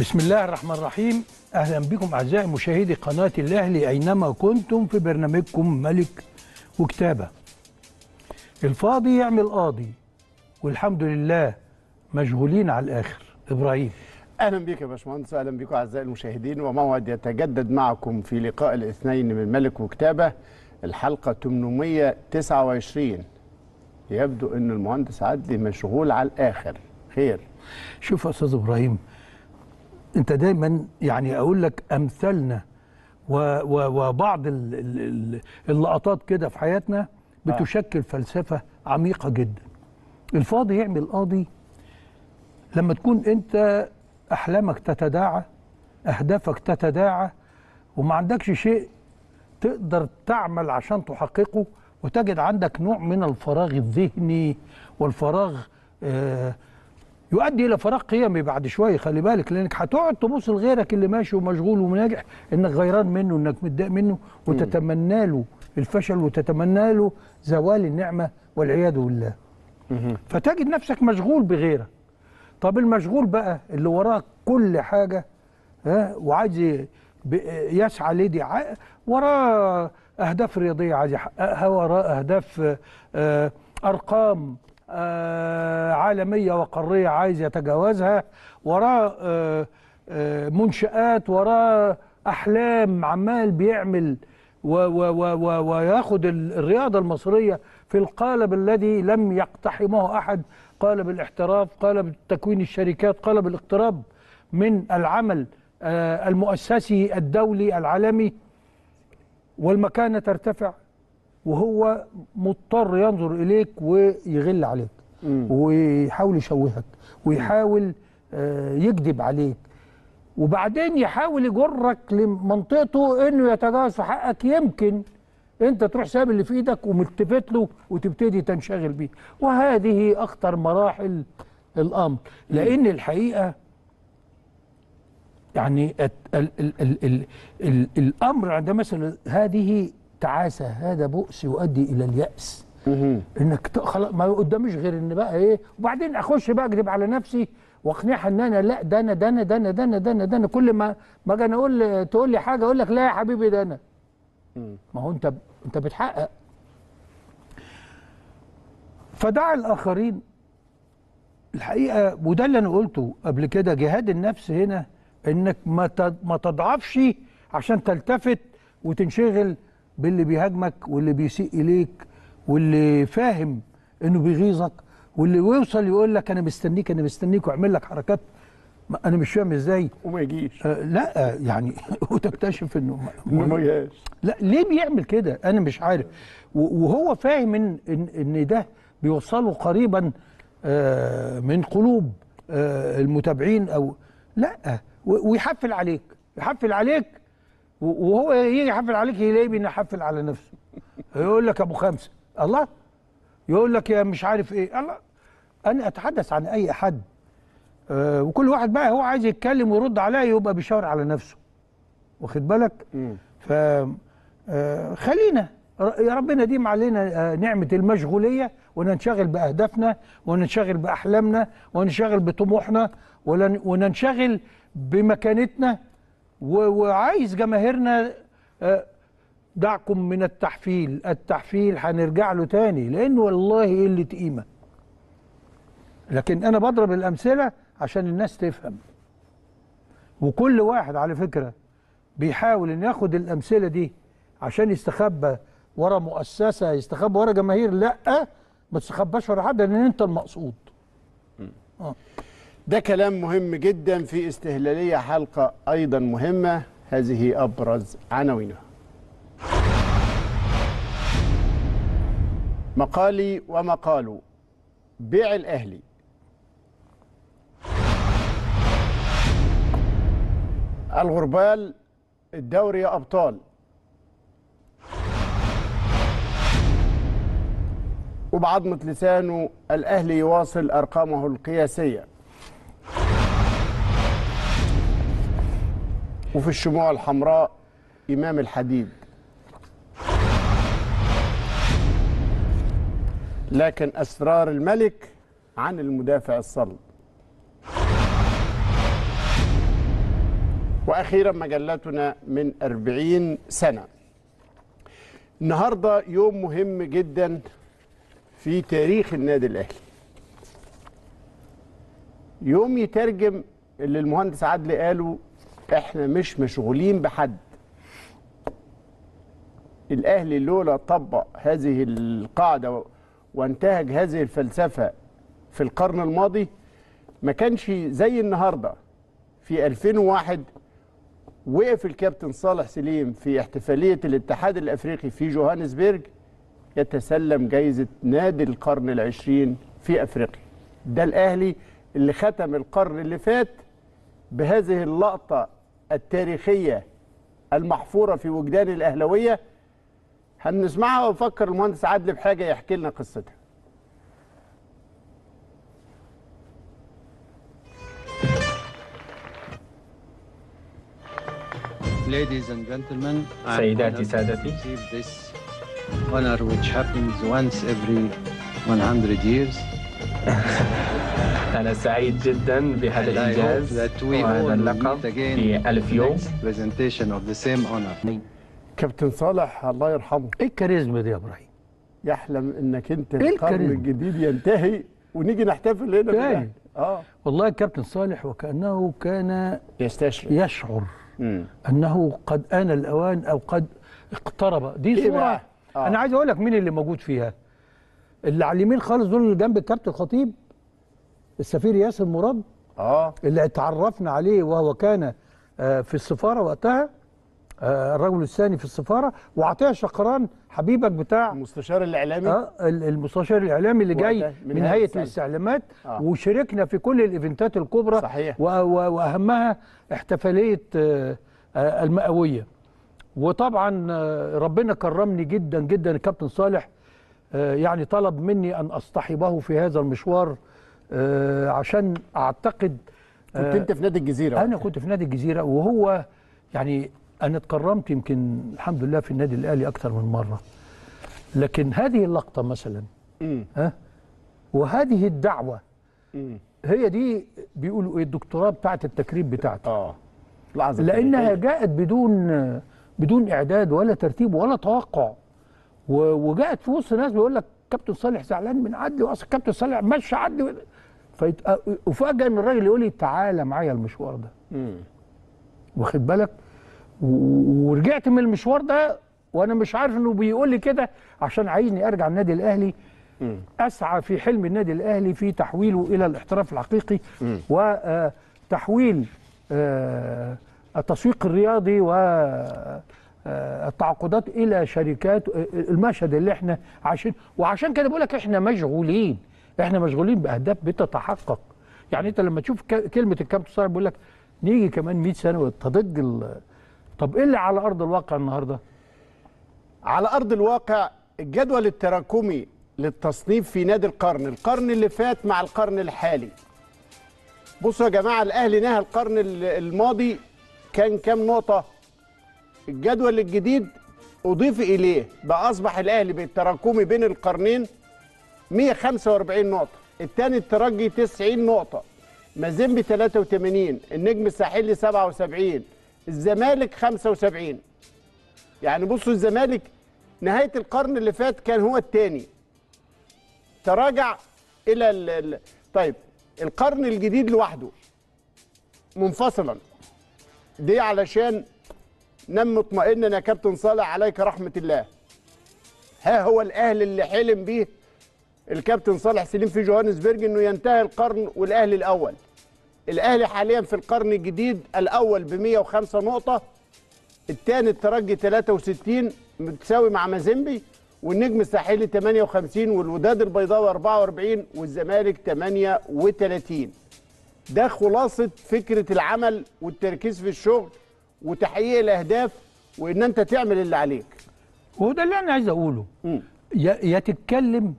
بسم الله الرحمن الرحيم اهلا بكم اعزائي مشاهدي قناه الاهلي اينما كنتم في برنامجكم ملك وكتابه الفاضي يعمل يعني قاضي والحمد لله مشغولين على الاخر ابراهيم اهلا بك يا باشمهندس اهلا بكم اعزائي المشاهدين وموعد يتجدد معكم في لقاء الاثنين من ملك وكتابه الحلقه 829 يبدو ان المهندس عدلي مشغول على الاخر خير شوف يا استاذ ابراهيم انت دايما يعني اقول لك امثالنا وبعض اللقطات كده في حياتنا آه. بتشكل فلسفه عميقه جدا الفاضي يعمل قاضي لما تكون انت احلامك تتداعى اهدافك تتداعى وما عندكش شيء تقدر تعمل عشان تحققه وتجد عندك نوع من الفراغ الذهني والفراغ آه يؤدي الى فراغ قيمي بعد شويه خلي بالك لانك هتقعد تبص لغيرك اللي ماشي ومشغول وناجح انك غيران منه انك متضايق منه وتتمنى له الفشل وتتمنى له زوال النعمه والعياذ بالله. فتجد نفسك مشغول بغيرك. طب المشغول بقى اللي وراك كل حاجه ها وعايز يسعى لدي وراه اهداف رياضيه عايز يحققها وراه اهداف آه، ارقام آه، عالمية وقارية عايز يتجاوزها وراء آه، آه، منشآت وراء أحلام عمال بيعمل وياخد الرياضة المصرية في القالب الذي لم يقتحمه أحد قالب الاحتراف قالب تكوين الشركات قالب الاقتراب من العمل المؤسسي الدولي العالمي والمكانة ترتفع وهو مضطر ينظر اليك ويغل عليك ويحاول يشوهك ويحاول آه، يكذب عليك وبعدين يحاول يجرك لمنطقته انه يتجاوز في حقك يمكن انت تروح ساب اللي في ايدك وملتفت له وتبتدي تنشغل بيه وهذه اخطر مراحل الامر لان الحقيقه يعني الـ الـ الـ الـ الـ الامر عندما مثلا هذه التعاسة هذا بؤس يؤدي الى الياس انك خلاص ما قداميش غير ان بقى ايه وبعدين اخش بقى اكذب على نفسي واقنعها ان انا لا ده انا ده انا ده انا ده انا ده انا ده انا كل ما ما اجي اقول تقول لي حاجه اقول لك لا يا حبيبي ده انا ما هو انت انت بتحقق فدع الاخرين الحقيقه وده اللي انا قلته قبل كده جهاد النفس هنا انك ما ما تضعفش عشان تلتفت وتنشغل باللي بيهاجمك واللي بيسيء اليك واللي فاهم انه بيغيظك واللي يوصل يقول لك انا مستنيك انا مستنيك ويعمل لك حركات انا مش فاهم ازاي وما يجيش آه لا يعني وتكتشف انه ما جاش لا ليه بيعمل كده انا مش عارف وهو فاهم ان ان, إن ده بيوصله قريبا آه من قلوب آه المتابعين او لا ويحفل عليك يحفل عليك وهو يجي يحفل عليك يلاقيه بينحفل على نفسه يقول لك ابو خمسه الله يقول لك يا مش عارف ايه الله انا اتحدث عن اي حد آه وكل واحد بقى هو عايز يتكلم ويرد عليا يبقى بيشاور على نفسه واخد بالك ف آه خلينا يا ربنا يديم علينا آه، نعمه المشغوليه وننشغل باهدافنا وننشغل باحلامنا وننشغل بطموحنا وننشغل بمكانتنا وعايز جماهيرنا آه، دعكم من التحفيل التحفيل هنرجع له تاني لأن والله قلة قيمة لكن أنا بضرب الأمثلة عشان الناس تفهم وكل واحد على فكرة بيحاول أن ياخد الأمثلة دي عشان يستخبى ورا مؤسسة يستخبى ورا جماهير لأ ما تستخباش ورا حد لأن أنت المقصود آه. ده كلام مهم جدا في استهلالية حلقة أيضا مهمة هذه أبرز عناوينها مقالي ومقاله بيع الأهلي الغربال الدوري يا أبطال وبعضمة لسانه الأهلي يواصل أرقامه القياسية وفي الشموع الحمراء إمام الحديد لكن أسرار الملك عن المدافع الصلب وأخيرا مجلتنا من أربعين سنة النهاردة يوم مهم جدا في تاريخ النادي الأهلي يوم يترجم اللي المهندس عدلي قاله احنا مش مشغولين بحد الاهلي لولا طبق هذه القاعده وانتهج هذه الفلسفه في القرن الماضي ما كانش زي النهارده في 2001 وقف الكابتن صالح سليم في احتفاليه الاتحاد الافريقي في جوهانسبرج يتسلم جايزه نادي القرن العشرين في افريقيا ده الاهلي اللي ختم القرن اللي فات بهذه اللقطة التاريخية المحفورة في وجدان الأهلوية هنسمعها ونفكر المهندس عادل بحاجة يحكي لنا قصتها سيداتي سادتي honor which happens once every 100 years أنا سعيد جدا بهذا الإنجاز وهذا اللقب في ألف يوم كابتن صالح الله يرحمه إيه الكاريزما دي يا إبراهيم يحلم إنك أنت إيه القرن الجديد ينتهي ونيجي نحتفل هنا تاني آه والله الكابتن صالح وكأنه كان يستشعر يشعر مم. أنه قد آن الأوان أو قد اقترب دي صورة إيه آه. أنا عايز أقول لك مين اللي موجود فيها اللي على اليمين خالص دول اللي جنب الكابتن الخطيب السفير ياسر مراد اه اللي اتعرفنا عليه وهو كان آه، في السفاره وقتها آه، الرجل الثاني في السفاره وعطيه شقران حبيبك بتاع المستشار الاعلامي اه المستشار الاعلامي اللي جاي من, هيئه الاستعلامات آه. وشاركنا في كل الايفنتات الكبرى صحيح واهمها احتفاليه آه آه المئويه وطبعا آه، ربنا كرمني جدا جدا الكابتن صالح يعني طلب مني ان اصطحبه في هذا المشوار آه عشان اعتقد كنت آه، انت في نادي الجزيره انا كنت في نادي الجزيره وهو يعني انا اتكرمت يمكن الحمد لله في النادي الاهلي اكثر من مره لكن هذه اللقطه مثلا م. ها وهذه الدعوه هي دي بيقولوا ايه الدكتوراه بتاعه التكريم بتاعتي اه لانها جاءت بدون بدون اعداد ولا ترتيب ولا توقع وجاءت في وسط ناس بيقول لك كابتن صالح زعلان من عدلي واصل كابتن صالح مشى عدلي افاجئ ان الراجل يقول لي تعالى معايا المشوار ده واخد بالك ورجعت من المشوار ده وانا مش عارف انه بيقول لي كده عشان عايزني ارجع النادي الاهلي اسعى في حلم النادي الاهلي في تحويله الى الاحتراف الحقيقي وتحويل آه، آه، التسويق الرياضي والتعاقدات آه، الى شركات المشهد اللي احنا عايشين وعشان كده بقول لك احنا مشغولين احنا مشغولين باهداف بتتحقق يعني انت لما تشوف كلمه الكابتن صالح بيقول لك نيجي كمان 100 سنه وتضج ال... طب ايه اللي على ارض الواقع النهارده على ارض الواقع الجدول التراكمي للتصنيف في نادي القرن القرن اللي فات مع القرن الحالي بصوا يا جماعه الاهلي نهى القرن الماضي كان كام نقطه الجدول الجديد اضيف اليه بقى اصبح الاهلي بالتراكمي بين القرنين 145 نقطه الثاني الترجي 90 نقطه مازيمبي 83 النجم الساحلي 77 الزمالك 75 يعني بصوا الزمالك نهايه القرن اللي فات كان هو الثاني تراجع الى ال الـ طيب القرن الجديد لوحده منفصلا دي علشان نم اطمئننا يا كابتن صالح عليك رحمه الله ها هو الاهل اللي حلم بيه الكابتن صالح سليم في جوهانسبرج انه ينتهي القرن والاهلي الاول الاهلي حاليا في القرن الجديد الاول ب 105 نقطه الثاني الترجي 63 متساوي مع مازيمبي والنجم الساحلي 58 والوداد البيضاوي 44 والزمالك 38 ده خلاصه فكره العمل والتركيز في الشغل وتحقيق الاهداف وان انت تعمل اللي عليك وده اللي انا عايز اقوله يا تتكلم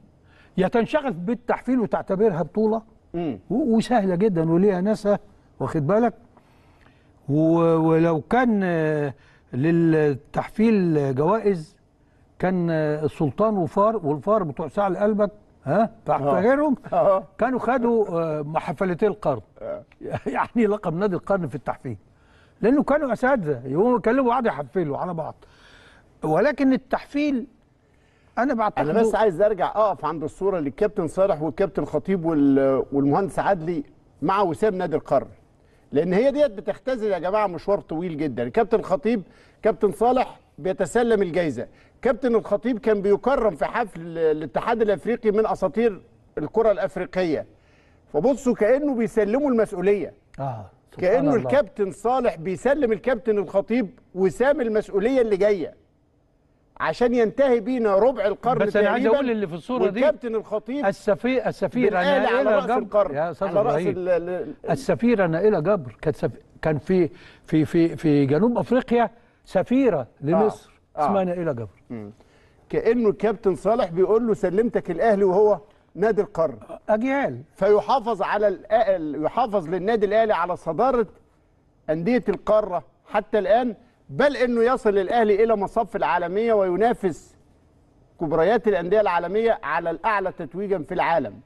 يا تنشغل بالتحفيل وتعتبرها بطوله وسهله جدا وليها ناسها واخد بالك ولو كان آه، للتحفيل جوائز كان آه، السلطان وفار والفار بتوع ساعه قلبك ها فاكرهم كانوا خدوا آه، محفلتي القرن يعني لقب نادي القرن في التحفيل لانه كانوا اساتذه يقوموا يكلموا بعض يحفلوا على بعض ولكن التحفيل انا بعتقد انا بس عايز ارجع اقف عند الصوره للكابتن صالح والكابتن خطيب والمهندس عدلي مع وسام نادي القرن لان هي ديت بتختزل يا جماعه مشوار طويل جدا كابتن خطيب كابتن صالح بيتسلم الجايزه كابتن الخطيب كان بيكرم في حفل الاتحاد الافريقي من اساطير الكره الافريقيه فبصوا كانه بيسلموا المسؤوليه اه كانه الله. الكابتن صالح بيسلم الكابتن الخطيب وسام المسؤوليه اللي جايه عشان ينتهي بينا ربع القرن بس انا عايز اقول اللي في الصوره دي الكابتن الخطيب السفير السفير انا على رأس جبر القرن يا على رأس ال السفيره نائله جبر كانت سف... كان في في في في جنوب افريقيا سفيره لمصر آه. آه. اسمها نائله جبر كانه الكابتن صالح بيقول له سلمتك الاهلي وهو نادي القرن اجيال فيحافظ على آه، يحافظ للنادي الاهلي على صداره انديه القاره حتى الان بل انه يصل الاهلي الى مصاف العالميه وينافس كبريات الانديه العالميه على الاعلى تتويجا في العالم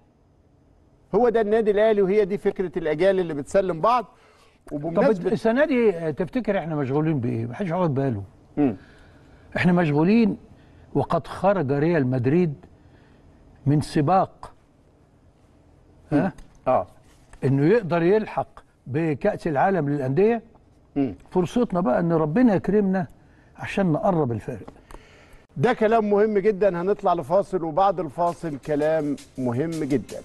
هو ده النادي الاهلي وهي دي فكره الاجيال اللي بتسلم بعض وبمناسبه طب السنه دي آه، تفتكر احنا مشغولين بايه؟ ما حدش ياخد باله. م. احنا مشغولين وقد خرج ريال مدريد من سباق ها؟ اه انه يقدر يلحق بكاس العالم للانديه فرصتنا بقى ان ربنا يكرمنا عشان نقرب الفارق ده كلام مهم جدا هنطلع لفاصل وبعد الفاصل كلام مهم جدا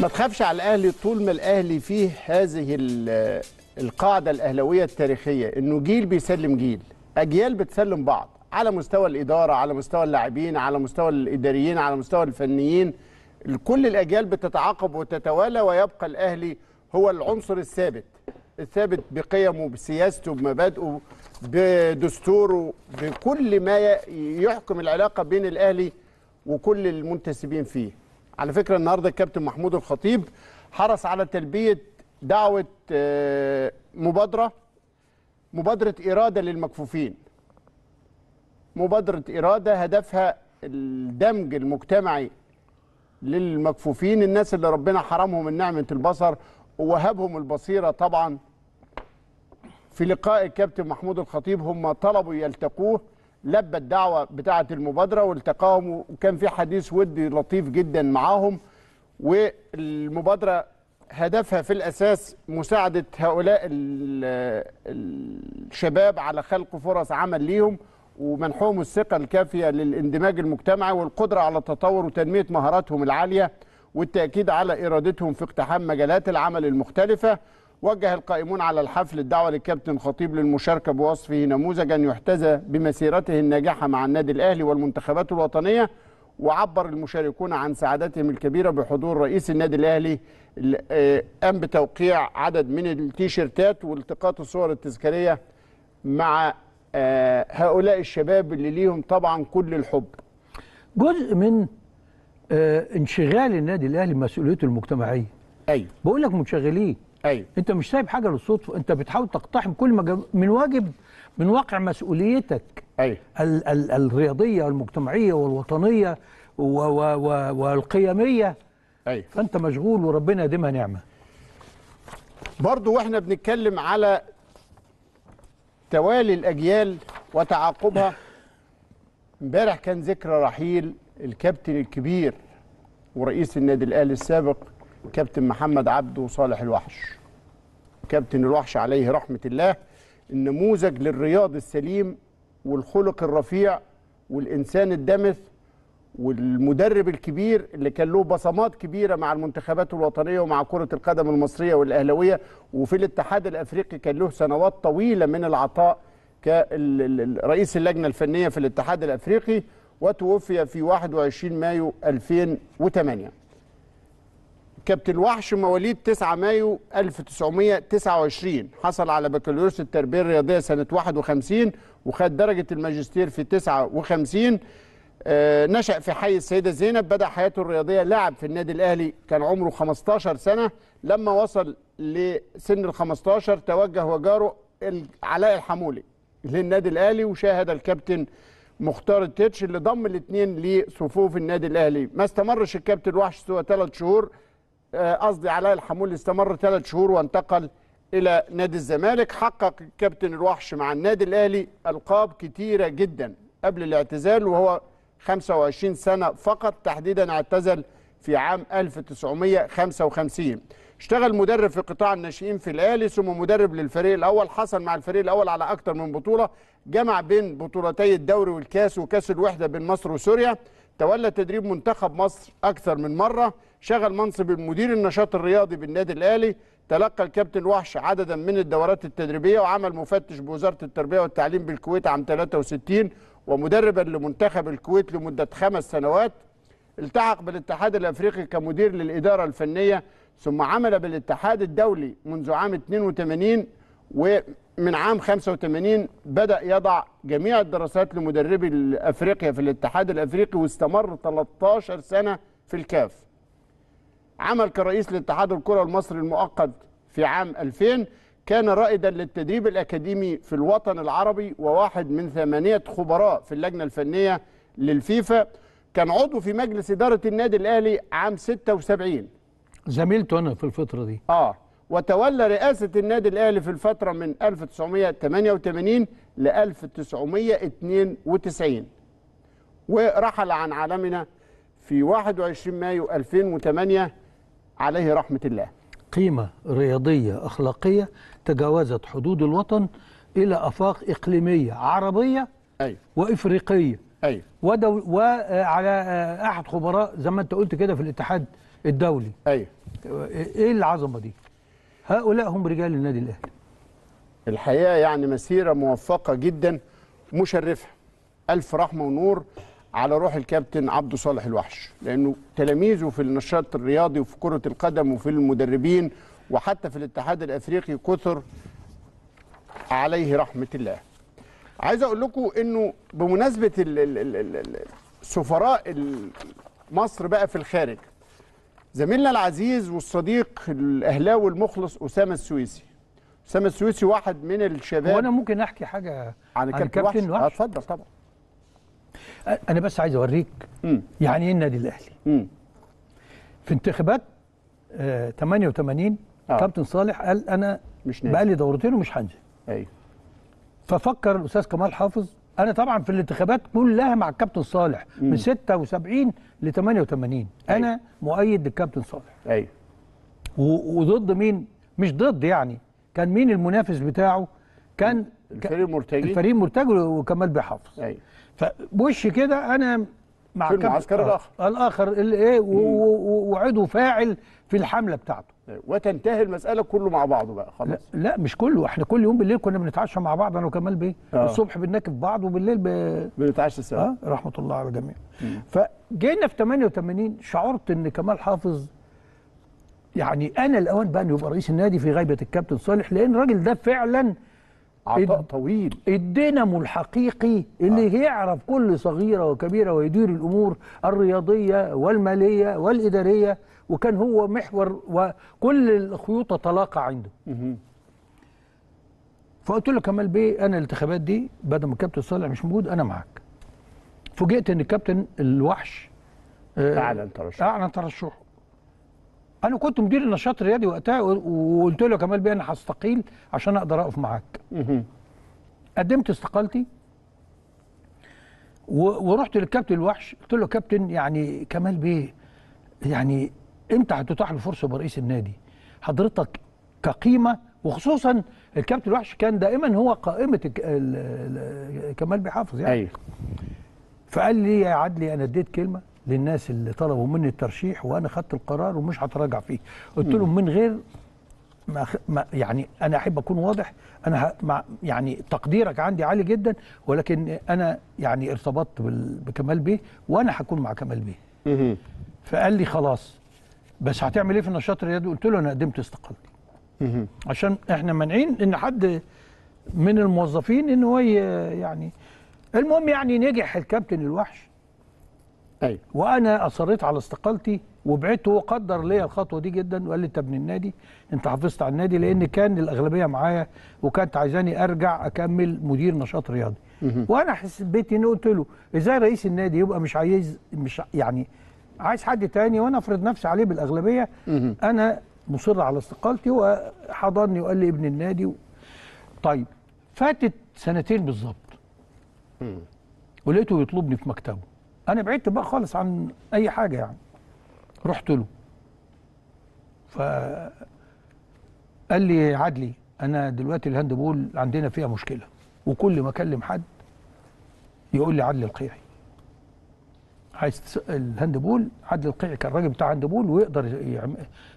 ما تخافش على الاهلي طول ما الاهلي فيه هذه القاعده الاهلاويه التاريخيه انه جيل بيسلم جيل اجيال بتسلم بعض على مستوى الاداره على مستوى اللاعبين على مستوى الاداريين على مستوى الفنيين كل الاجيال بتتعاقب وتتوالى ويبقى الاهلي هو العنصر الثابت الثابت بقيمه بسياسته بمبادئه بدستوره بكل ما يحكم العلاقه بين الاهلي وكل المنتسبين فيه على فكره النهارده الكابتن محمود الخطيب حرص على تلبيه دعوه آه، مبادره مبادره اراده للمكفوفين مبادره اراده هدفها الدمج المجتمعي للمكفوفين الناس اللي ربنا حرمهم من نعمه البصر ووهبهم البصيره طبعا في لقاء الكابتن محمود الخطيب هم طلبوا يلتقوه لبى الدعوه بتاعه المبادره والتقاهم وكان في حديث ودي لطيف جدا معاهم والمبادره هدفها في الاساس مساعده هؤلاء الشباب على خلق فرص عمل ليهم ومنحهم الثقة الكافية للاندماج المجتمعي والقدرة على التطور وتنمية مهاراتهم العالية والتأكيد على إرادتهم في اقتحام مجالات العمل المختلفة وجه القائمون على الحفل الدعوة للكابتن خطيب للمشاركة بوصفه نموذجا يحتذى بمسيرته الناجحة مع النادي الأهلي والمنتخبات الوطنية وعبر المشاركون عن سعادتهم الكبيرة بحضور رئيس النادي الأهلي قام آه، بتوقيع عدد من التيشيرتات والتقاط الصور التذكارية مع آه، هؤلاء الشباب اللي ليهم طبعا كل الحب جزء من آه، انشغال النادي الاهلي بمسؤوليته المجتمعيه ايوه بقول لك متشغلين ايوه انت مش سايب حاجه للصدفه انت بتحاول تقتحم كل ما من واجب من واقع مسؤوليتك ايوه ال... ال... الرياضيه والمجتمعيه والوطنيه و... و... و... والقيميه ايوه فانت مشغول وربنا يديمها نعمه برضه واحنا بنتكلم على توالي الأجيال وتعاقبها امبارح كان ذكرى رحيل الكابتن الكبير ورئيس النادي الأهلي السابق كابتن محمد عبده صالح الوحش كابتن الوحش عليه رحمة الله النموذج للرياض السليم والخلق الرفيع والإنسان الدمث والمدرب الكبير اللي كان له بصمات كبيره مع المنتخبات الوطنيه ومع كره القدم المصريه والاهلاويه وفي الاتحاد الافريقي كان له سنوات طويله من العطاء كرئيس اللجنه الفنيه في الاتحاد الافريقي وتوفي في 21 مايو 2008 كابتن وحش مواليد 9 مايو 1929 حصل على بكالوريوس التربيه الرياضيه سنه 51 وخد درجه الماجستير في 59 آه، نشأ في حي السيدة زينب بدأ حياته الرياضية لاعب في النادي الأهلي كان عمره 15 سنة لما وصل لسن ال 15 توجه وجاره علاء الحمولي للنادي الأهلي وشاهد الكابتن مختار التتش اللي ضم الاثنين لصفوف النادي الأهلي ما استمرش الكابتن وحش سوى ثلاث شهور آه، قصدي علاء الحمولي استمر ثلاث شهور وانتقل إلى نادي الزمالك حقق الكابتن الوحش مع النادي الأهلي ألقاب كتيرة جدا قبل الاعتزال وهو 25 سنة فقط تحديدا اعتزل في عام 1955 اشتغل مدرب في قطاع الناشئين في الاهلي ثم مدرب للفريق الاول حصل مع الفريق الاول على اكثر من بطوله جمع بين بطولتي الدوري والكاس وكاس الوحده بين مصر وسوريا تولى تدريب منتخب مصر اكثر من مره شغل منصب المدير النشاط الرياضي بالنادي الاهلي تلقى الكابتن وحش عددا من الدورات التدريبيه وعمل مفتش بوزاره التربيه والتعليم بالكويت عام 63 ومدربا لمنتخب الكويت لمدة خمس سنوات التحق بالاتحاد الأفريقي كمدير للإدارة الفنية ثم عمل بالاتحاد الدولي منذ عام 82 ومن عام 85 بدأ يضع جميع الدراسات لمدربي الأفريقيا في الاتحاد الأفريقي واستمر 13 سنة في الكاف عمل كرئيس لاتحاد الكرة المصري المؤقت في عام 2000 كان رائدا للتدريب الأكاديمي في الوطن العربي وواحد من ثمانية خبراء في اللجنة الفنية للفيفا كان عضو في مجلس إدارة النادي الأهلي عام 76 زميلته أنا في الفترة دي آه وتولى رئاسة النادي الأهلي في الفترة من 1988 ل 1992 ورحل عن عالمنا في 21 مايو 2008 عليه رحمة الله قيمة رياضية أخلاقية تجاوزت حدود الوطن إلى أفاق إقليمية عربية أيوة. وإفريقية أيوة. ودو... وعلى آه، آه، أحد خبراء زي ما أنت قلت كده في الاتحاد الدولي أيوة. إيه العظمة دي؟ هؤلاء هم رجال النادي الأهلي الحقيقة يعني مسيرة موفقة جدا مشرفة ألف رحمة ونور على روح الكابتن عبد صالح الوحش لأنه تلاميذه في النشاط الرياضي وفي كرة القدم وفي المدربين وحتى في الاتحاد الافريقي كثر عليه رحمه الله عايز اقول لكم انه بمناسبه سفراء مصر بقى في الخارج زميلنا العزيز والصديق الاهلاوي المخلص اسامه السويسي اسامه السويسي واحد من الشباب وانا ممكن احكي حاجه عن, عن كابتن وحش اتفضل طبعا انا بس عايز اوريك يعني ايه النادي الاهلي في انتخابات آه 88 آه. كابتن صالح قال انا مش نازل. بقى لي دورتين ومش هنزل ايوه ففكر الاستاذ كمال حافظ انا طبعا في الانتخابات كلها مع الكابتن صالح مم. من 76 ل 88 أيوه. انا مؤيد للكابتن صالح ايوه وضد مين مش ضد يعني كان مين المنافس بتاعه كان الفريق مرتجي الفريق مرتجي وكمال بيحافظ ايوه فبوش كده انا مع في المعسكر آه. الاخر الاخر اللي ايه وعضو فاعل في الحمله بتاعته وتنتهي المساله كله مع بعضه بقى خلاص لا, لا مش كله احنا كل يوم بالليل كنا بنتعشى مع بعض انا وكمال بيه آه. الصبح بنناكف بعض وبالليل ب... بنتعشى سوا آه رحمه الله على الجميع فجينا في 88 شعرت ان كمال حافظ يعني انا الاوان بقى انه يبقى رئيس النادي في غيبه الكابتن صالح لان الراجل ده فعلا عطاء اد... طويل الدينامو الحقيقي اللي آه. يعرف كل صغيره وكبيره ويدير الامور الرياضيه والماليه والاداريه وكان هو محور وكل الخيوط تتلاقى عنده فقلت له كمال بيه انا الانتخابات دي بدل ما الكابتن صالح مش موجود انا معاك فوجئت ان الكابتن الوحش آه، اعلن ترشحه اعلن ترشحه انا كنت مدير النشاط الرياضي وقتها وقلت له كمال بيه انا هستقيل عشان اقدر اقف معاك قدمت استقالتي ورحت للكابتن الوحش قلت له كابتن يعني كمال بيه يعني امتى هتتاح له فرصه برئيس النادي حضرتك كقيمه وخصوصا الكابتن الوحش كان دائما هو قائمه كمال بيحافظ يعني أيوه. فقال لي يا عدلي انا اديت كلمه للناس اللي طلبوا مني الترشيح وانا خدت القرار ومش هتراجع فيه قلت لهم من غير ما, ما يعني انا احب اكون واضح انا مع يعني تقديرك عندي عالي جدا ولكن انا يعني ارتبطت بكمال بيه وانا هكون مع كمال بيه فقال لي خلاص بس هتعمل ايه في النشاط الرياضي قلت له انا قدمت استقالتي عشان احنا مانعين ان حد من الموظفين ان هو يعني المهم يعني نجح الكابتن الوحش ايوه وانا اصريت على استقالتي وبعدت وقدر ليا الخطوه دي جدا وقال لي انت ابن النادي انت حافظت على النادي لان كان الاغلبيه معايا وكانت عايزاني ارجع اكمل مدير نشاط رياضي وانا حسيت بيتي ان قلت له ازاي رئيس النادي يبقى مش عايز مش يعني عايز حد تاني وانا افرض نفسي عليه بالاغلبيه انا مصر على استقالتي وحضني وقال لي ابن النادي و... طيب فاتت سنتين بالظبط ولقيته بيطلبني في مكتبه انا بعدت بقى خالص عن اي حاجه يعني رحت له ف قال لي عدلي انا دلوقتي الهاند بول عندنا فيها مشكله وكل ما اكلم حد يقول لي عدلي القيعي عايز الهاند بول عدل القيعي كان الراجل بتاع هاند بول ويقدر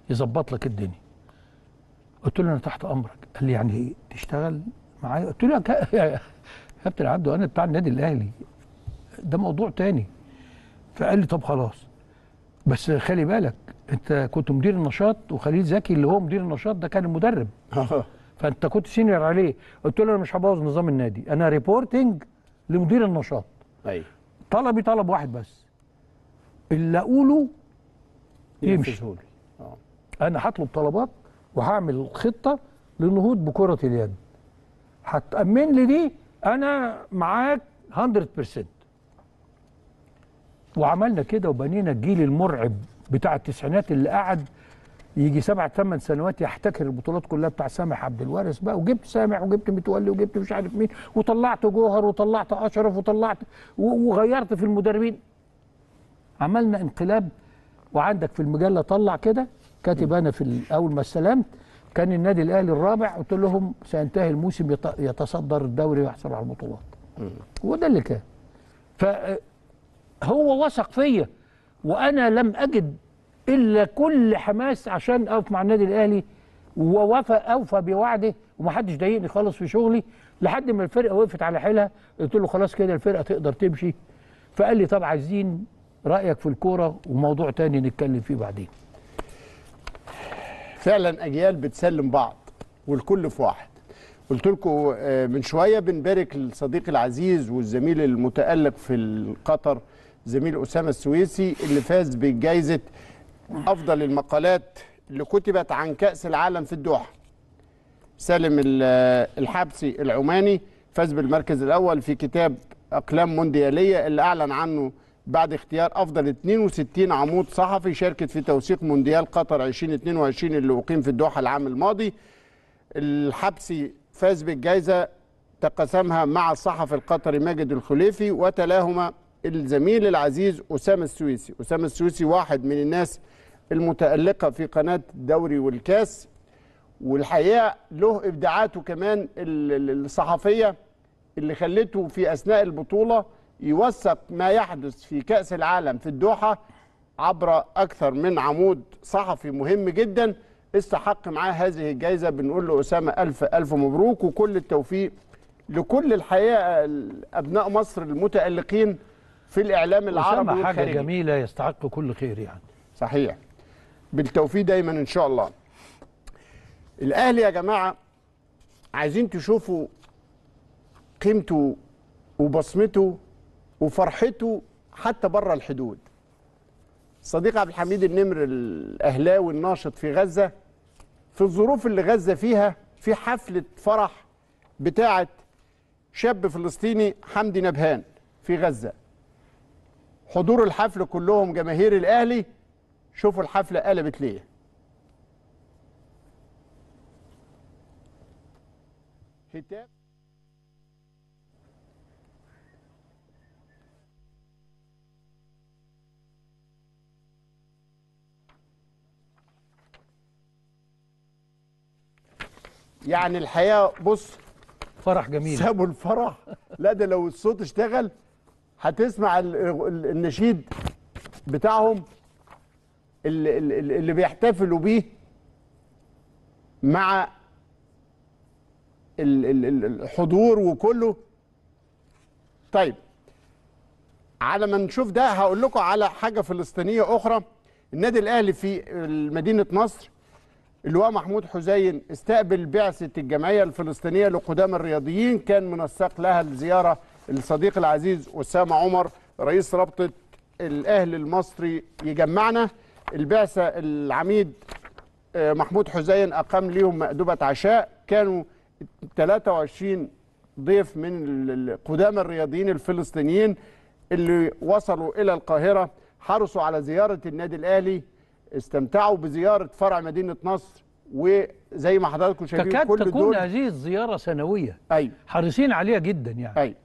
يظبط لك الدنيا قلت له انا تحت امرك قال لي يعني ايه تشتغل معايا قلت له يا كابتن عبده انا بتاع النادي الاهلي ده موضوع تاني فقال لي طب خلاص بس خلي بالك انت كنت مدير النشاط وخليل زكي اللي هو مدير النشاط ده كان المدرب آه. فانت كنت سينيور عليه قلت له انا مش هبوظ نظام النادي انا ريبورتنج لمدير النشاط ايوه طلبي طلب واحد بس اللي اقوله يمشي آه. انا هطلب طلبات وهعمل خطه للنهوض بكره اليد هتامن لي دي انا معاك 100% وعملنا كده وبنينا الجيل المرعب بتاع التسعينات اللي قعد يجي سبع ثمان سنوات يحتكر البطولات كلها بتاع سامح عبد الوارث بقى وجبت سامح وجبت متولي وجبت مش عارف مين وطلعت جوهر وطلعت اشرف وطلعت وغيرت في المدربين عملنا انقلاب وعندك في المجله طلع كده كاتب انا في اول ما استلمت كان النادي الاهلي الرابع قلت لهم سينتهي الموسم يتصدر الدوري ويحصل على البطولات وده اللي كان فهو وثق فيا وانا لم اجد الا كل حماس عشان اقف مع النادي الاهلي ووفى اوفى بوعده ومحدش ضايقني خالص في شغلي لحد ما الفرقه وقفت على حيلها قلت له خلاص كده الفرقه تقدر تمشي فقال لي طب عايزين رايك في الكوره وموضوع تاني نتكلم فيه بعدين فعلا اجيال بتسلم بعض والكل في واحد قلت لكم آه، من شويه بنبارك للصديق العزيز والزميل المتالق في قطر زميل اسامه السويسي اللي فاز بجائزه افضل المقالات اللي كتبت عن كاس العالم في الدوحه سالم آه، الحبسي العماني فاز بالمركز الاول في كتاب اقلام موندياليه اللي اعلن عنه بعد اختيار افضل 62 عمود صحفي شاركت في توثيق مونديال قطر 2022 اللي اقيم في الدوحه العام الماضي الحبسي فاز بالجائزه تقاسمها مع الصحفي القطري ماجد الخليفي وتلاهما الزميل العزيز اسامه السويسي اسامه السويسي واحد من الناس المتالقه في قناه دوري والكاس والحقيقه له ابداعاته كمان الصحفيه اللي خلته في اثناء البطوله يوثق ما يحدث في كأس العالم في الدوحة عبر أكثر من عمود صحفي مهم جدا استحق معاه هذه الجائزة بنقول له أسامة ألف ألف مبروك وكل التوفيق لكل الحقيقة أبناء مصر المتألقين في الإعلام العربي أسامة حاجة جميلة يستحق كل خير يعني صحيح بالتوفيق دايما إن شاء الله الأهلي يا جماعة عايزين تشوفوا قيمته وبصمته وفرحته حتى بره الحدود صديق عبد الحميد النمر الاهلاوي الناشط في غزه في الظروف اللي غزه فيها في حفله فرح بتاعه شاب فلسطيني حمدي نبهان في غزه حضور الحفل كلهم جماهير الاهلي شوفوا الحفله قلبت ليه هتاف يعني الحقيقه بص فرح جميل سابوا الفرح لا ده لو الصوت اشتغل هتسمع النشيد بتاعهم اللي, اللي بيحتفلوا بيه مع الحضور وكله طيب على ما نشوف ده هقول لكم على حاجه فلسطينيه اخرى النادي الاهلي في مدينه نصر اللواء محمود حسين استقبل بعثة الجمعية الفلسطينية لقدام الرياضيين كان منسق لها الزيارة الصديق العزيز أسامة عمر رئيس رابطة الأهل المصري يجمعنا البعثة العميد آه، محمود حسين أقام ليهم مأدبة عشاء كانوا 23 ضيف من قدام الرياضيين الفلسطينيين اللي وصلوا إلى القاهرة حرصوا على زيارة النادي الأهلي استمتعوا بزيارة فرع مدينة نصر وزي ما حضراتكم شايفين تكاد دول تكون هذه الزيارة سنوية أيوة حريصين عليها جدا يعني أيوة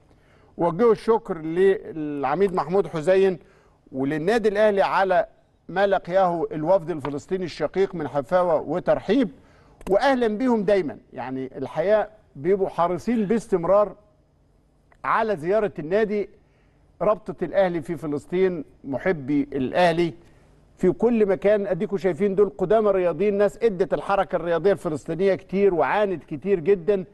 وجهوا الشكر للعميد محمود حسين وللنادي الأهلي على ما لقياه الوفد الفلسطيني الشقيق من حفاوة وترحيب وأهلا بهم دايما يعني الحقيقة بيبقوا حريصين باستمرار على زيارة النادي رابطة الأهلي في فلسطين محبي الأهلي في كل مكان اديكم شايفين دول قدامى رياضيين ناس ادت الحركه الرياضيه الفلسطينيه كتير وعانت كتير جدا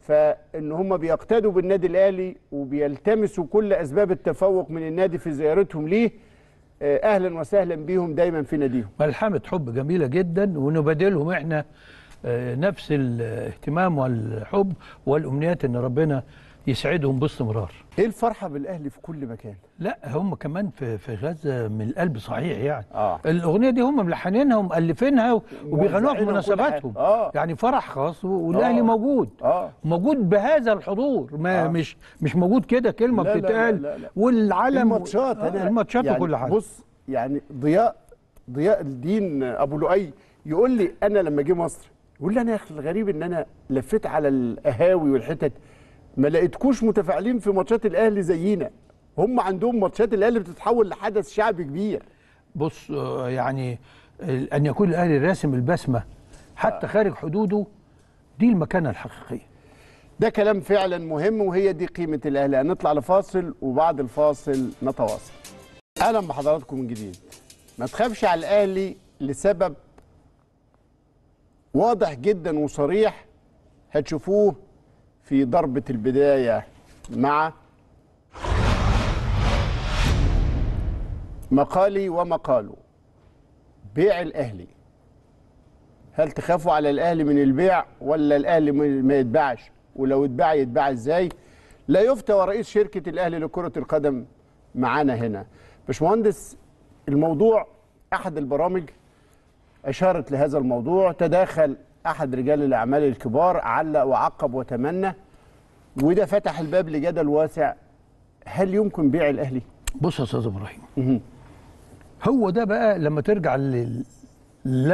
فان هم بيقتدوا بالنادي الاهلي وبيلتمسوا كل اسباب التفوق من النادي في زيارتهم ليه آه، اهلا وسهلا بيهم دايما في ناديهم ملحمه حب جميله جدا ونبادلهم احنا آه، نفس الاهتمام والحب والامنيات ان ربنا يسعدهم باستمرار ايه الفرحه بالاهلي في كل مكان لا هم كمان في في غزه من القلب صحيح يعني آه. الاغنيه دي هم ملحنينها ومؤلفينها يعني وبيغنوها في مناسباتهم آه. يعني فرح خاص والاهلي آه. موجود آه. موجود بهذا الحضور ما آه. مش مش موجود كده كلمه بتتقال والعلم الماتشات آه الماتشات يعني وكل حاجه بص يعني ضياء ضياء الدين ابو لؤي يقول لي انا لما جه مصر يقول لي انا يا اخي الغريب ان انا لفيت على القهاوي والحتت ما لقيتكوش متفاعلين في ماتشات الاهلي زينا هم عندهم ماتشات الاهلي بتتحول لحدث شعبي كبير بص يعني ان يكون الاهلي راسم البسمه حتى خارج حدوده دي المكانه الحقيقيه ده كلام فعلا مهم وهي دي قيمه الاهلي هنطلع لفاصل وبعد الفاصل نتواصل اهلا بحضراتكم من جديد ما تخافش على الاهلي لسبب واضح جدا وصريح هتشوفوه في ضربة البداية مع مقالي ومقاله بيع الأهلي هل تخافوا على الأهلي من البيع ولا الأهلي ما يتباعش ولو اتباع يتباع إزاي لا يفتى ورئيس شركة الأهلي لكرة القدم معانا هنا باشمهندس الموضوع أحد البرامج أشارت لهذا الموضوع تداخل احد رجال الاعمال الكبار علق وعقب وتمنى وده فتح الباب لجدل واسع هل يمكن بيع الاهلي بص يا استاذ ابراهيم هو ده بقى لما ترجع اللي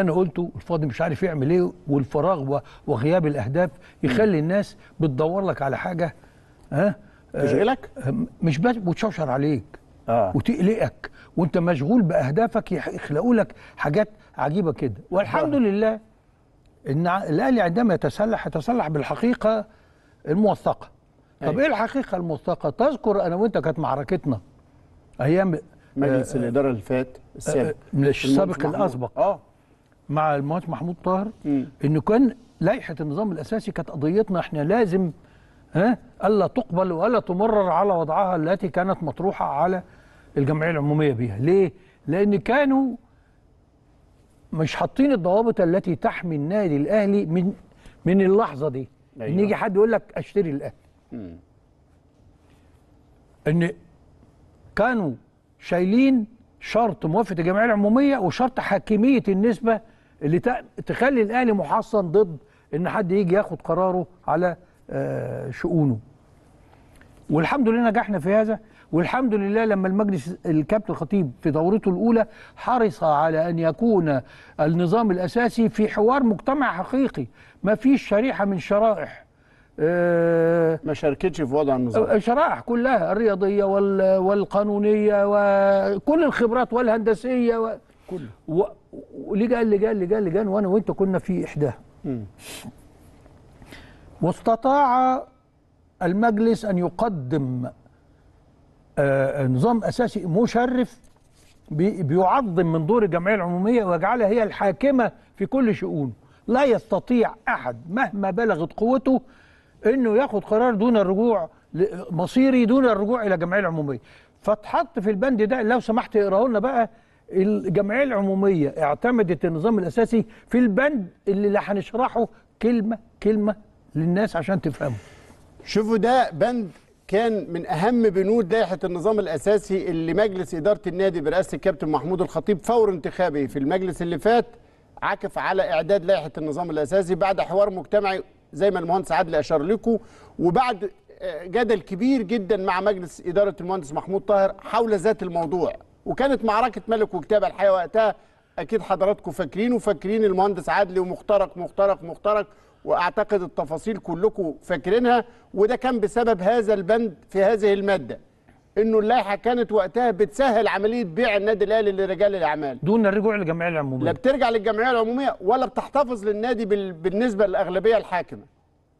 انا قلته الفاضي مش عارف يعمل ايه والفراغ وغياب الاهداف يخلي الناس بتدور لك على حاجه ها تشغلك آه، مش بس وتشوشر عليك آه. وتقلقك وانت مشغول باهدافك يخلقوا لك حاجات عجيبه كده والحمد آه. لله ان الاهلي عندما يتسلح يتسلح بالحقيقه الموثقه طب أيه. ايه الحقيقه الموثقه تذكر انا وانت كانت معركتنا ايام مجلس آه الاداره اللي فات آه، السابق السابق الاسبق اه مع المهندس محمود طاهر انه كان لائحه النظام الاساسي كانت قضيتنا احنا لازم ها الا تقبل ولا تمرر على وضعها التي كانت مطروحه على الجمعيه العموميه بها ليه لان كانوا مش حاطين الضوابط التي تحمي النادي الاهلي من من اللحظه دي أيوة. ان يجي حد يقول لك اشتري الاهلي مم. ان كانوا شايلين شرط موافقه الجمعيه العموميه وشرط حاكميه النسبه اللي تخلي الاهلي محصن ضد ان حد يجي ياخد قراره على آه، شؤونه والحمد لله نجحنا في هذا والحمد لله لما المجلس الكابتن الخطيب في دورته الاولى حرص على ان يكون النظام الاساسي في حوار مجتمع حقيقي ما فيش شريحه من شرائح آه، ما شاركتش في وضع النظام آه، شرائح كلها الرياضيه والقانونيه وكل الخبرات والهندسيه و... كله و... لجان لجان لجان لجان وانا وانت كنا في احداها واستطاع المجلس ان يقدم آه، آه، نظام أساسي مشرف بيعظم من دور الجمعية العمومية ويجعلها هي الحاكمة في كل شؤون لا يستطيع أحد مهما بلغت قوته أنه ياخد قرار دون الرجوع مصيري دون الرجوع إلى الجمعية العمومية فتحط في البند ده لو سمحت اقراه لنا بقى الجمعيه العموميه اعتمدت النظام الاساسي في البند اللي هنشرحه كلمه كلمه للناس عشان تفهمه شوفوا ده بند كان من أهم بنود لائحة النظام الأساسي اللي مجلس إدارة النادي برئاسة الكابتن محمود الخطيب فور انتخابه في المجلس اللي فات عكف على إعداد لائحة النظام الأساسي بعد حوار مجتمعي زي ما المهندس عادل أشار لكم وبعد آه، جدل كبير جدا مع مجلس إدارة المهندس محمود طاهر حول ذات الموضوع وكانت معركة ملك وكتابة الحقيقة وقتها أكيد حضراتكم فاكرين وفاكرين المهندس عادل ومخترق مخترق مخترق واعتقد التفاصيل كلكم فاكرينها وده كان بسبب هذا البند في هذه الماده انه اللائحه كانت وقتها بتسهل عمليه بيع النادي الاهلي لرجال الاعمال دون الرجوع للجمعيه العموميه لا بترجع للجمعيه العموميه ولا بتحتفظ للنادي بالنسبه للاغلبيه الحاكمه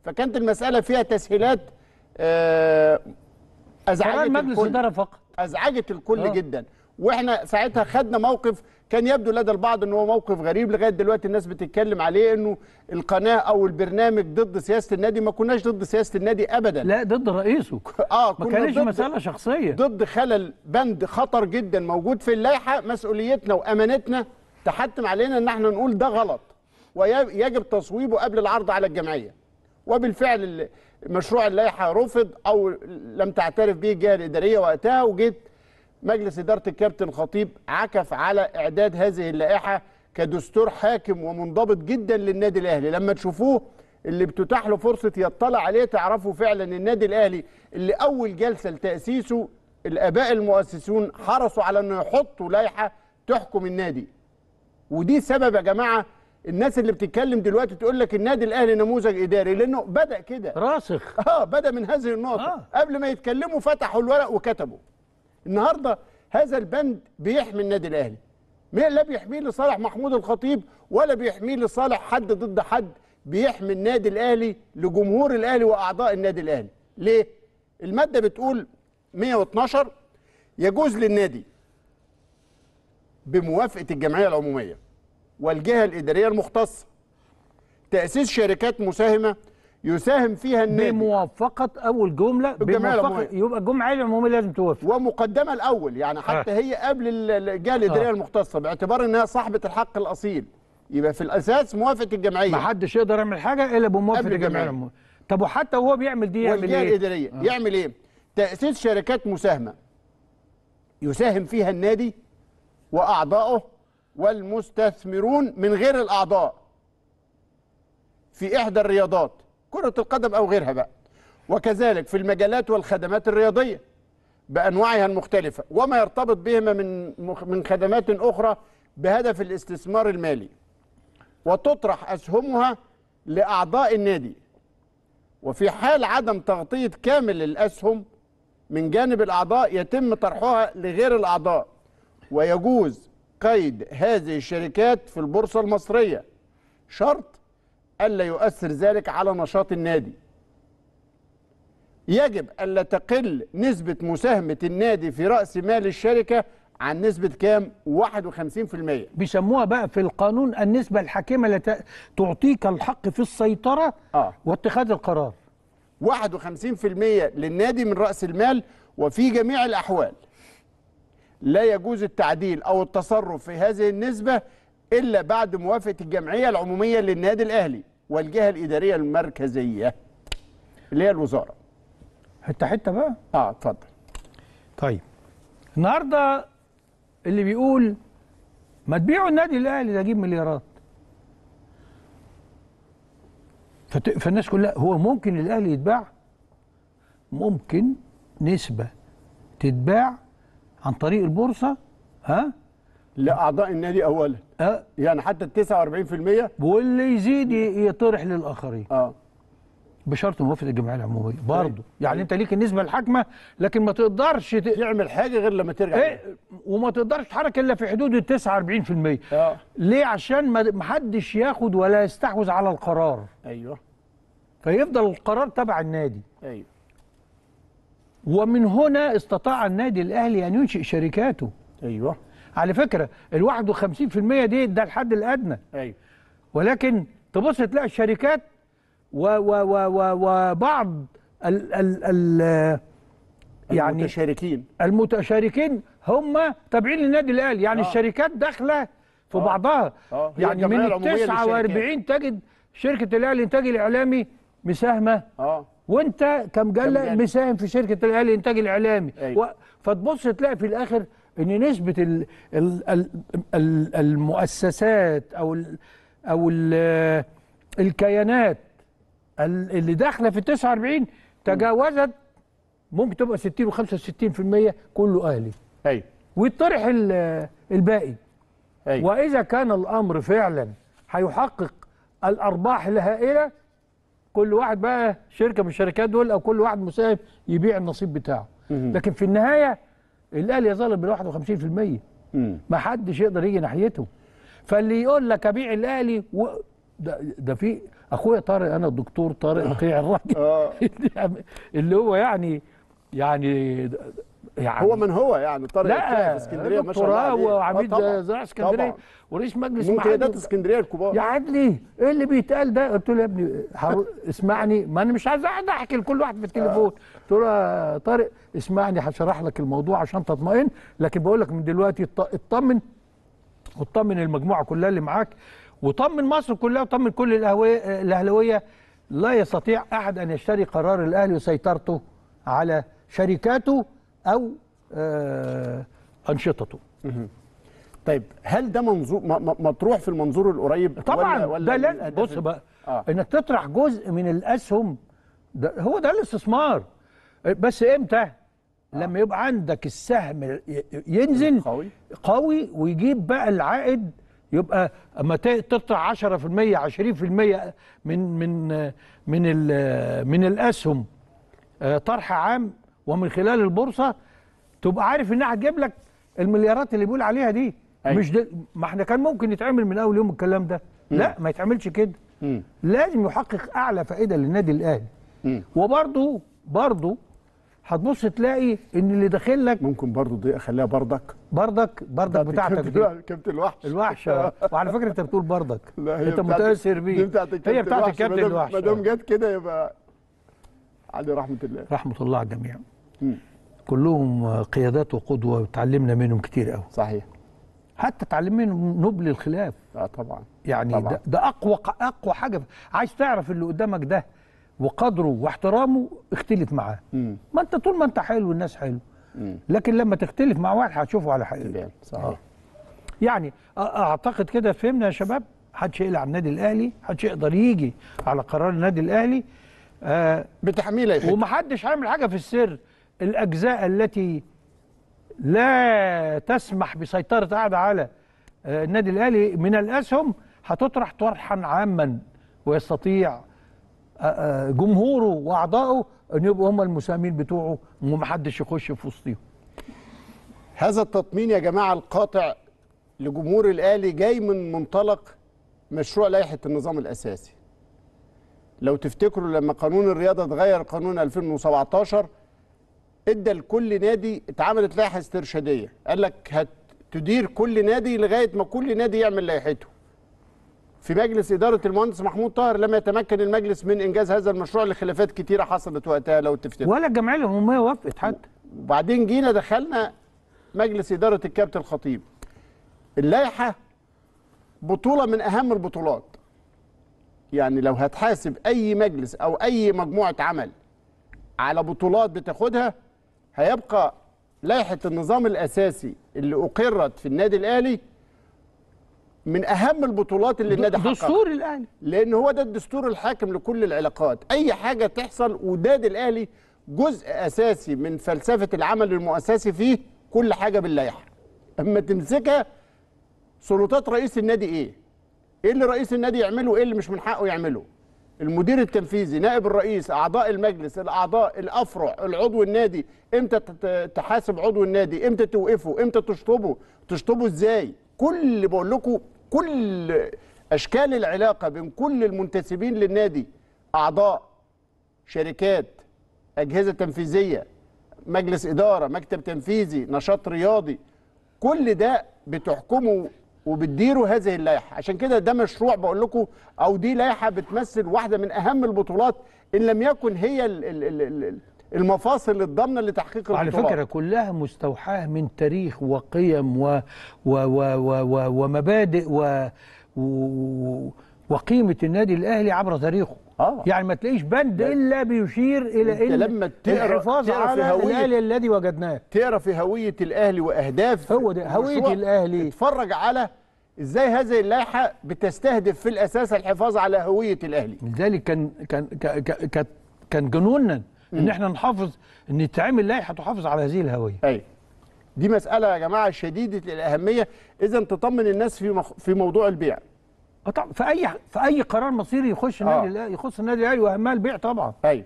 فكانت المساله فيها تسهيلات آه، ازعجت مجلس الكل ازعجت الكل أوه. جدا واحنا ساعتها خدنا موقف كان يبدو لدى البعض ان هو موقف غريب لغايه دلوقتي الناس بتتكلم عليه انه القناه او البرنامج ضد سياسه النادي ما كناش ضد سياسه النادي ابدا لا ضد رئيسه اه ما كانش مساله شخصيه ضد خلل بند خطر جدا موجود في اللائحه مسؤوليتنا وامانتنا تحتم علينا ان احنا نقول ده غلط ويجب تصويبه قبل العرض على الجمعيه وبالفعل مشروع اللائحه رفض او لم تعترف به الجهه الاداريه وقتها وجيت مجلس إدارة الكابتن خطيب عكف على إعداد هذه اللائحة كدستور حاكم ومنضبط جدا للنادي الأهلي لما تشوفوه اللي بتتاح له فرصة يطلع عليه تعرفوا فعلا النادي الأهلي اللي أول جلسة لتأسيسه الآباء المؤسسون حرصوا على أنه يحطوا لائحة تحكم النادي ودي سبب يا جماعة الناس اللي بتتكلم دلوقتي تقول لك النادي الاهلي نموذج اداري لانه بدا كده راسخ اه بدا من هذه النقطه آه. قبل ما يتكلموا فتحوا الورق وكتبوا النهارده هذا البند بيحمي النادي الاهلي لا بيحميه لصالح محمود الخطيب ولا بيحميه لصالح حد ضد حد بيحمي النادي الاهلي لجمهور الاهلي واعضاء النادي الاهلي ليه الماده بتقول 112 يجوز للنادي بموافقه الجمعيه العموميه والجهه الاداريه المختصه تاسيس شركات مساهمه يساهم فيها النادي بموافقه اول جمله بموافقه يبقى الجمعه العموميه لازم توافق ومقدمه الاول يعني حتى آه. هي قبل الجهه الاداريه آه. المختصه باعتبار انها صاحبه الحق الاصيل يبقى في الاساس موافقه الجمعيه ما حدش يقدر يعمل حاجه الا بموافقه الجمعيه العموميه طب وحتى وهو بيعمل دي يعمل ايه؟ الاداريه آه. يعمل ايه؟ تاسيس شركات مساهمه يساهم فيها النادي واعضائه والمستثمرون من غير الاعضاء في احدى الرياضات كرة القدم أو غيرها بقى وكذلك في المجالات والخدمات الرياضية بأنواعها المختلفة وما يرتبط بهما من من خدمات أخرى بهدف الاستثمار المالي وتطرح أسهمها لأعضاء النادي وفي حال عدم تغطية كامل الأسهم من جانب الأعضاء يتم طرحها لغير الأعضاء ويجوز قيد هذه الشركات في البورصة المصرية شرط ألا يؤثر ذلك على نشاط النادي يجب ألا تقل نسبة مساهمة النادي في رأس مال الشركة عن نسبة كام 51% بيسموها بقى في القانون النسبة الحاكمة التي تعطيك الحق في السيطرة آه. واتخاذ القرار 51% للنادي من رأس المال وفي جميع الأحوال لا يجوز التعديل أو التصرف في هذه النسبة إلا بعد موافقة الجمعية العمومية للنادي الأهلي والجهه الاداريه المركزيه اللي هي الوزاره حته حته بقى اه اتفضل طيب النهارده اللي بيقول ما تبيعوا النادي الاهلي ده اجيب مليارات فالناس كلها هو ممكن الاهلي يتباع ممكن نسبه تتباع عن طريق البورصه ها لاعضاء النادي اولا أه؟ يعني حتى ال 49% واللي يزيد يطرح للاخرين اه بشرط موافقه الجمعيه العموميه إيه. برضه يعني انت ليك النسبه الحاكمه لكن ما تقدرش ت... تعمل حاجه غير لما ترجع ايه وما تقدرش تحرك الا في حدود ال 49% اه ليه عشان ما حدش ياخد ولا يستحوذ على القرار ايوه فيفضل القرار تبع النادي ايوه ومن هنا استطاع النادي الاهلي ان ينشئ شركاته ايوه على فكره ال 51% دي ده الحد الادنى ايوه ولكن تبص تلاقي الشركات وبعض ال ال ال آه، يعني المتشاركين المتشاركين هم تابعين للنادي الاهلي يعني آه. الشركات داخله في آه. بعضها آه. يعني من 49 تجد شركه الاهلي الانتاج الاعلامي مساهمه آه. وانت كمجله مساهم في شركه الاهلي الانتاج الاعلامي أيوة. فتبص تلاقي في الاخر ان نسبه الـ الـ الـ الـ المؤسسات او الـ او الـ الكيانات اللي داخله في 49 تجاوزت ممكن تبقى 60 و65% كله اهلي ايوه ويطرح الباقي أيوة. واذا كان الامر فعلا هيحقق الارباح الهائله كل واحد بقى شركه من الشركات دول او كل واحد مساهم يبيع النصيب بتاعه لكن في النهايه الاهلي يظل بال 51% ما حدش يقدر يجي ناحيته فاللي يقول لك ابيع الاهلي و... ده, ده في اخويا طارق انا الدكتور طارق القيع آه. الراجل آه. اللي هو يعني يعني يعني هو من هو يعني طارق لا اسكندريه ما شاء الله هو وعميد آه، زراعه اسكندريه ورئيس مجلس منتديات اسكندريه الكبار يا عدلي ايه اللي بيتقال ده؟ قلت له يا ابني اسمعني ما انا مش عايز اقعد احكي لكل واحد في التليفون قلت له طارق اسمعني هشرح لك الموضوع عشان تطمئن لكن بقول لك من دلوقتي اطمن وطمن المجموعه كلها اللي معاك وطمن مصر كلها وطمن كل الاهلاويه الاهلاويه لا يستطيع احد ان يشتري قرار الاهلي وسيطرته على شركاته او آه، انشطته طيب هل ده منظور مطروح في المنظور القريب طبعا ولا ولا ده لا بص بقى آه. انك تطرح جزء من الاسهم ده هو ده الاستثمار بس امتى؟ آه. لما يبقى عندك السهم ينزل قوي قوي ويجيب بقى العائد يبقى اما تطلع 10% 20% من من من من الاسهم آه، طرح عام ومن خلال البورصه تبقى عارف انها هتجيب لك المليارات اللي بيقول عليها دي أي. أيوة. مش دل... ما احنا كان ممكن يتعمل من اول يوم الكلام ده م. لا ما يتعملش كده م. لازم يحقق اعلى فائده للنادي الاهلي وبرضه برضه هتبص تلاقي ان اللي داخل لك ممكن برضه دي اخليها بردك بردك بردك بتاعتك دي كابتن الوحش الوحش آه. وعلى فكره انت بتقول بردك لا هي انت متاثر بيه هي بتاعت الكابتن الوحش ما دام آه. جت كده يبقى علي رحمه الله رحمه الله على الجميع كلهم قيادات وقدوه وتعلمنا منهم كتير قوي صحيح حتى تعلم منهم نبل الخلاف اه طبعا يعني طبعا. ده, ده اقوى اقوى حاجه عايز تعرف اللي قدامك ده وقدره واحترامه اختلف معاه ما انت طول ما انت حلو والناس حلو لكن لما تختلف مع واحد هتشوفه على حقيقته صحيح آه. يعني اعتقد كده فهمنا يا شباب حدش يقلع على النادي الاهلي حدش يقدر يجي على قرار النادي الاهلي آه بتحميله يا ومحدش هيعمل حاجه في السر الاجزاء التي لا تسمح بسيطره احد على آه النادي الاهلي من الاسهم هتطرح طرحا عاما ويستطيع جمهوره واعضائه ان يبقوا هم المساهمين بتوعه ومحدش يخش في وسطيهم. هذا التطمين يا جماعه القاطع لجمهور الاهلي جاي من منطلق مشروع لائحه النظام الاساسي لو تفتكروا لما قانون الرياضه اتغير قانون 2017 ادى لكل نادي اتعملت لائحه استرشاديه قال لك هتدير كل نادي لغايه ما كل نادي يعمل لائحته في مجلس إدارة المهندس محمود طاهر لم يتمكن المجلس من إنجاز هذا المشروع لخلافات كتيرة حصلت وقتها لو تفتكر ولا الجمعية العمومية وافقت حتى وبعدين جينا دخلنا مجلس إدارة الكابتن الخطيب اللائحة بطولة من أهم البطولات يعني لو هتحاسب أي مجلس أو أي مجموعة عمل على بطولات بتاخدها هيبقى لائحة النظام الأساسي اللي أقرت في النادي الأهلي من اهم البطولات اللي النادي حققها دستور الاهلي لان هو ده الدستور الحاكم لكل العلاقات اي حاجه تحصل وداد الاهلي جزء اساسي من فلسفه العمل المؤسسي فيه كل حاجه باللائحه اما تمسكها سلطات رئيس النادي ايه ايه اللي رئيس النادي يعمله ايه اللي مش من حقه يعمله المدير التنفيذي نائب الرئيس اعضاء المجلس الاعضاء الافرع العضو النادي امتى تحاسب عضو النادي امتى توقفه امتى تشطبه تشطبه ازاي كل بقول لكم كل اشكال العلاقه بين كل المنتسبين للنادي اعضاء شركات اجهزه تنفيذيه مجلس اداره مكتب تنفيذي نشاط رياضي كل ده بتحكمه وبتديروا هذه اللائحه عشان كده ده مشروع بقول لكم او دي لائحه بتمثل واحده من اهم البطولات ان لم يكن هي الـ الـ الـ الـ المفاصل الضامنه لتحقيق على على فكره كلها مستوحاه من تاريخ وقيم و و و و و ومبادئ و, و وقيمه النادي الاهلي عبر تاريخه آه. يعني ما تلاقيش بند الا بيشير الى ان لما الحفاظ على الاهلي الذي وجدناه تقرا في هويه الاهلي واهداف هو ده هويه الاهلي اتفرج على ازاي هذه اللائحه بتستهدف في الاساس الحفاظ على هويه الاهلي لذلك كان كان كان, كان جنونا ان احنا نحافظ ان تعمل لائحه تحافظ على هذه الهويه ايوه دي مساله يا جماعه شديده الاهميه اذا تطمن الناس في مخ... في موضوع البيع آه طبعا في اي في اي قرار مصيري يخش آه. النادي آه. يخص النادي الاهلي واهمها البيع طبعا ايوه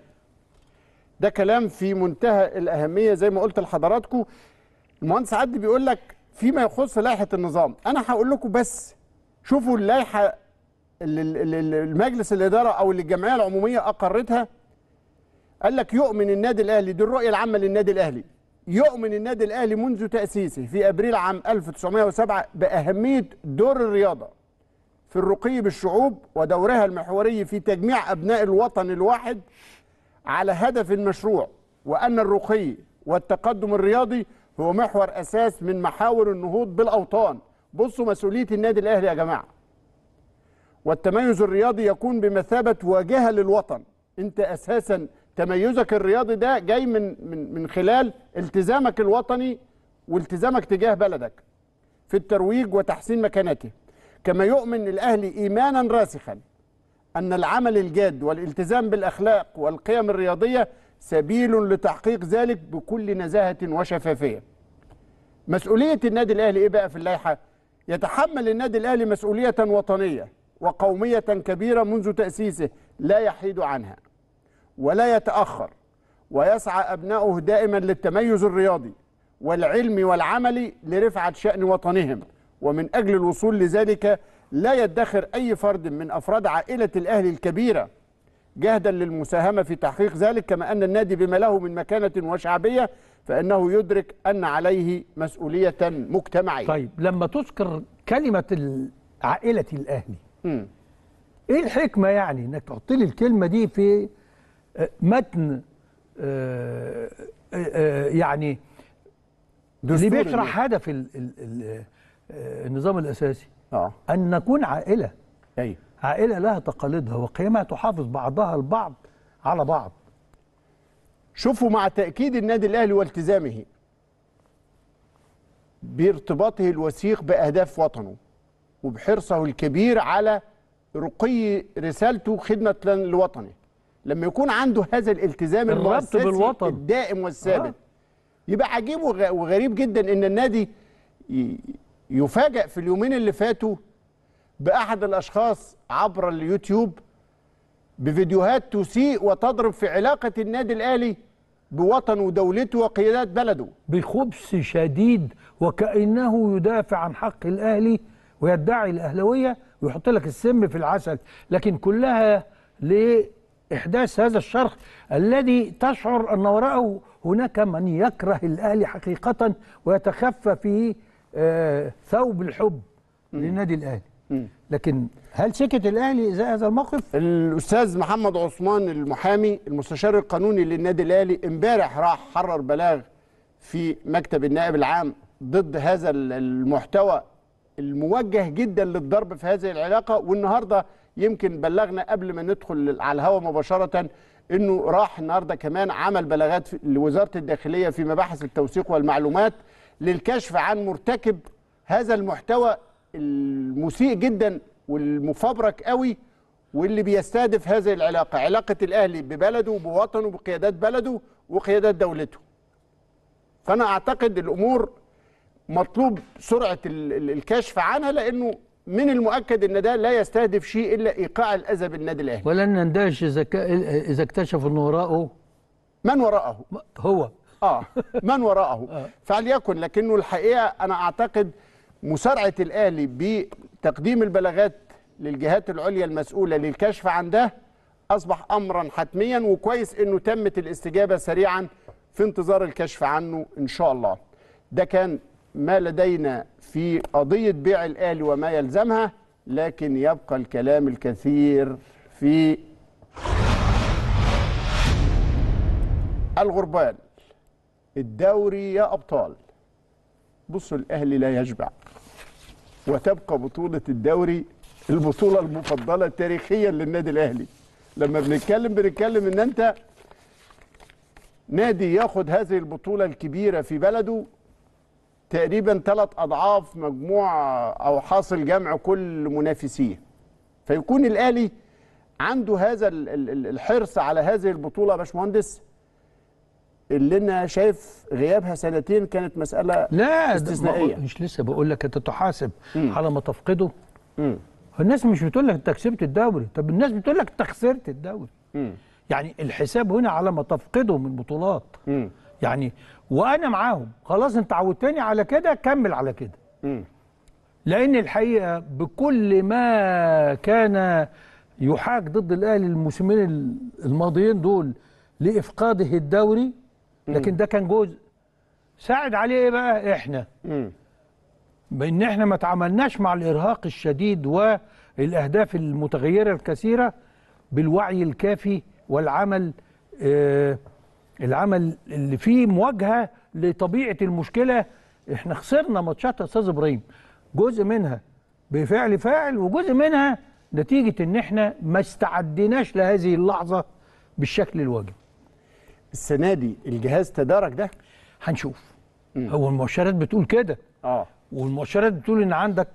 ده كلام في منتهى الاهميه زي ما قلت لحضراتكم المهندس عدلي بيقول لك فيما يخص لائحه النظام انا هقول لكم بس شوفوا اللائحه اللي المجلس الاداره او اللي الجمعيه العموميه اقرتها قال لك يؤمن النادي الاهلي دي الرؤيه العامه للنادي الاهلي يؤمن النادي الاهلي منذ تاسيسه في ابريل عام 1907 باهميه دور الرياضه في الرقي بالشعوب ودورها المحوري في تجميع ابناء الوطن الواحد على هدف المشروع وان الرقي والتقدم الرياضي هو محور اساس من محاور النهوض بالاوطان بصوا مسؤوليه النادي الاهلي يا جماعه والتميز الرياضي يكون بمثابه واجهه للوطن انت اساسا تميزك الرياضي ده جاي من من من خلال التزامك الوطني والتزامك تجاه بلدك في الترويج وتحسين مكانته كما يؤمن الاهلي ايمانا راسخا ان العمل الجاد والالتزام بالاخلاق والقيم الرياضيه سبيل لتحقيق ذلك بكل نزاهه وشفافيه مسؤوليه النادي الاهلي ايه بقى في اللائحه يتحمل النادي الاهلي مسؤوليه وطنيه وقوميه كبيره منذ تاسيسه لا يحيد عنها ولا يتأخر ويسعى أبناؤه دائما للتميز الرياضي والعلم والعمل لرفعة شأن وطنهم ومن أجل الوصول لذلك لا يدخر أي فرد من أفراد عائلة الأهلي الكبيرة جهدا للمساهمة في تحقيق ذلك كما أن النادي بما له من مكانة وشعبية فإنه يدرك أن عليه مسؤولية مجتمعية طيب لما تذكر كلمة عائلة الأهلي م. إيه الحكمة يعني أنك تحط لي الكلمة دي في متن آه، آه، آه، يعني اللي بيشرح هدف النظام الاساسي ان نكون عائله عائله لها تقاليدها وقيمها تحافظ بعضها البعض على بعض شوفوا مع تاكيد النادي الاهلي والتزامه بارتباطه الوثيق باهداف وطنه وبحرصه الكبير على رقي رسالته خدمه لوطنه لما يكون عنده هذا الالتزام المؤسسي بالوطن. الدائم والثابت آه. يبقى عجيب وغريب جدا ان النادي يفاجئ في اليومين اللي فاتوا باحد الاشخاص عبر اليوتيوب بفيديوهات تسيء وتضرب في علاقه النادي الاهلي بوطنه ودولته وقيادات بلده بخبث شديد وكأنه يدافع عن حق الأهلي ويدعي الأهلوية ويحط لك السم في العسل لكن كلها ليه إحداث هذا الشرخ الذي تشعر أن وراءه هناك من يكره الأهلي حقيقة ويتخفى في آه، ثوب الحب للنادي الأهلي لكن هل سكت الأهلي اذا هذا الموقف؟ الأستاذ محمد عثمان المحامي المستشار القانوني للنادي الأهلي امبارح راح حرر بلاغ في مكتب النائب العام ضد هذا المحتوى الموجه جدا للضرب في هذه العلاقة والنهاردة يمكن بلغنا قبل ما ندخل على الهواء مباشره انه راح النهارده كمان عمل بلاغات لوزاره الداخليه في مباحث التوثيق والمعلومات للكشف عن مرتكب هذا المحتوى المسيء جدا والمفبرك قوي واللي بيستهدف هذه العلاقه علاقه الاهلي ببلده وبوطنه وبقيادات بلده وقيادات دولته فانا اعتقد الامور مطلوب سرعه الكشف عنها لانه من المؤكد ان ده لا يستهدف شيء الا ايقاع الاذى بالنادي الاهلي ولن نندهش اذا ك... اذا اكتشف ان وراءه من وراءه هو اه من وراءه آه. فليكن لكنه الحقيقه انا اعتقد مسارعه الاهلي بتقديم البلاغات للجهات العليا المسؤوله للكشف عن ده اصبح امرا حتميا وكويس انه تمت الاستجابه سريعا في انتظار الكشف عنه ان شاء الله ده كان ما لدينا في قضية بيع الأهلي وما يلزمها لكن يبقى الكلام الكثير في الغربال الدوري يا أبطال بصوا الأهلي لا يشبع وتبقى بطولة الدوري البطولة المفضلة تاريخيا للنادي الأهلي لما بنتكلم بنتكلم إن أنت نادي ياخد هذه البطولة الكبيرة في بلده تقريبا ثلاث اضعاف مجموع او حاصل جمع كل منافسيه فيكون الاهلي عنده هذا الحرص على هذه البطوله يا باشمهندس اللي انا شايف غيابها سنتين كانت مساله لا استثنائيه مش لسه بقول لك انت تحاسب على ما تفقده مم. الناس مش بتقول لك انت كسبت الدوري طب الناس بتقول لك انت خسرت الدوري مم. يعني الحساب هنا على ما تفقده من بطولات مم. يعني وانا معاهم خلاص انت عودتني على كده كمل على كده لان الحقيقه بكل ما كان يحاك ضد الاهلي الموسمين الماضيين دول لافقاده الدوري لكن ده كان جزء ساعد عليه ايه بقى احنا بان احنا ما تعاملناش مع الارهاق الشديد والاهداف المتغيره الكثيره بالوعي الكافي والعمل آه العمل اللي فيه مواجهه لطبيعه المشكله احنا خسرنا ماتشات يا استاذ ابراهيم جزء منها بفعل فاعل وجزء منها نتيجه ان احنا ما استعديناش لهذه اللحظه بالشكل الواجب. السنه دي الجهاز تدارك ده؟ هنشوف. م. هو المؤشرات بتقول كده. اه والمؤشرات بتقول ان عندك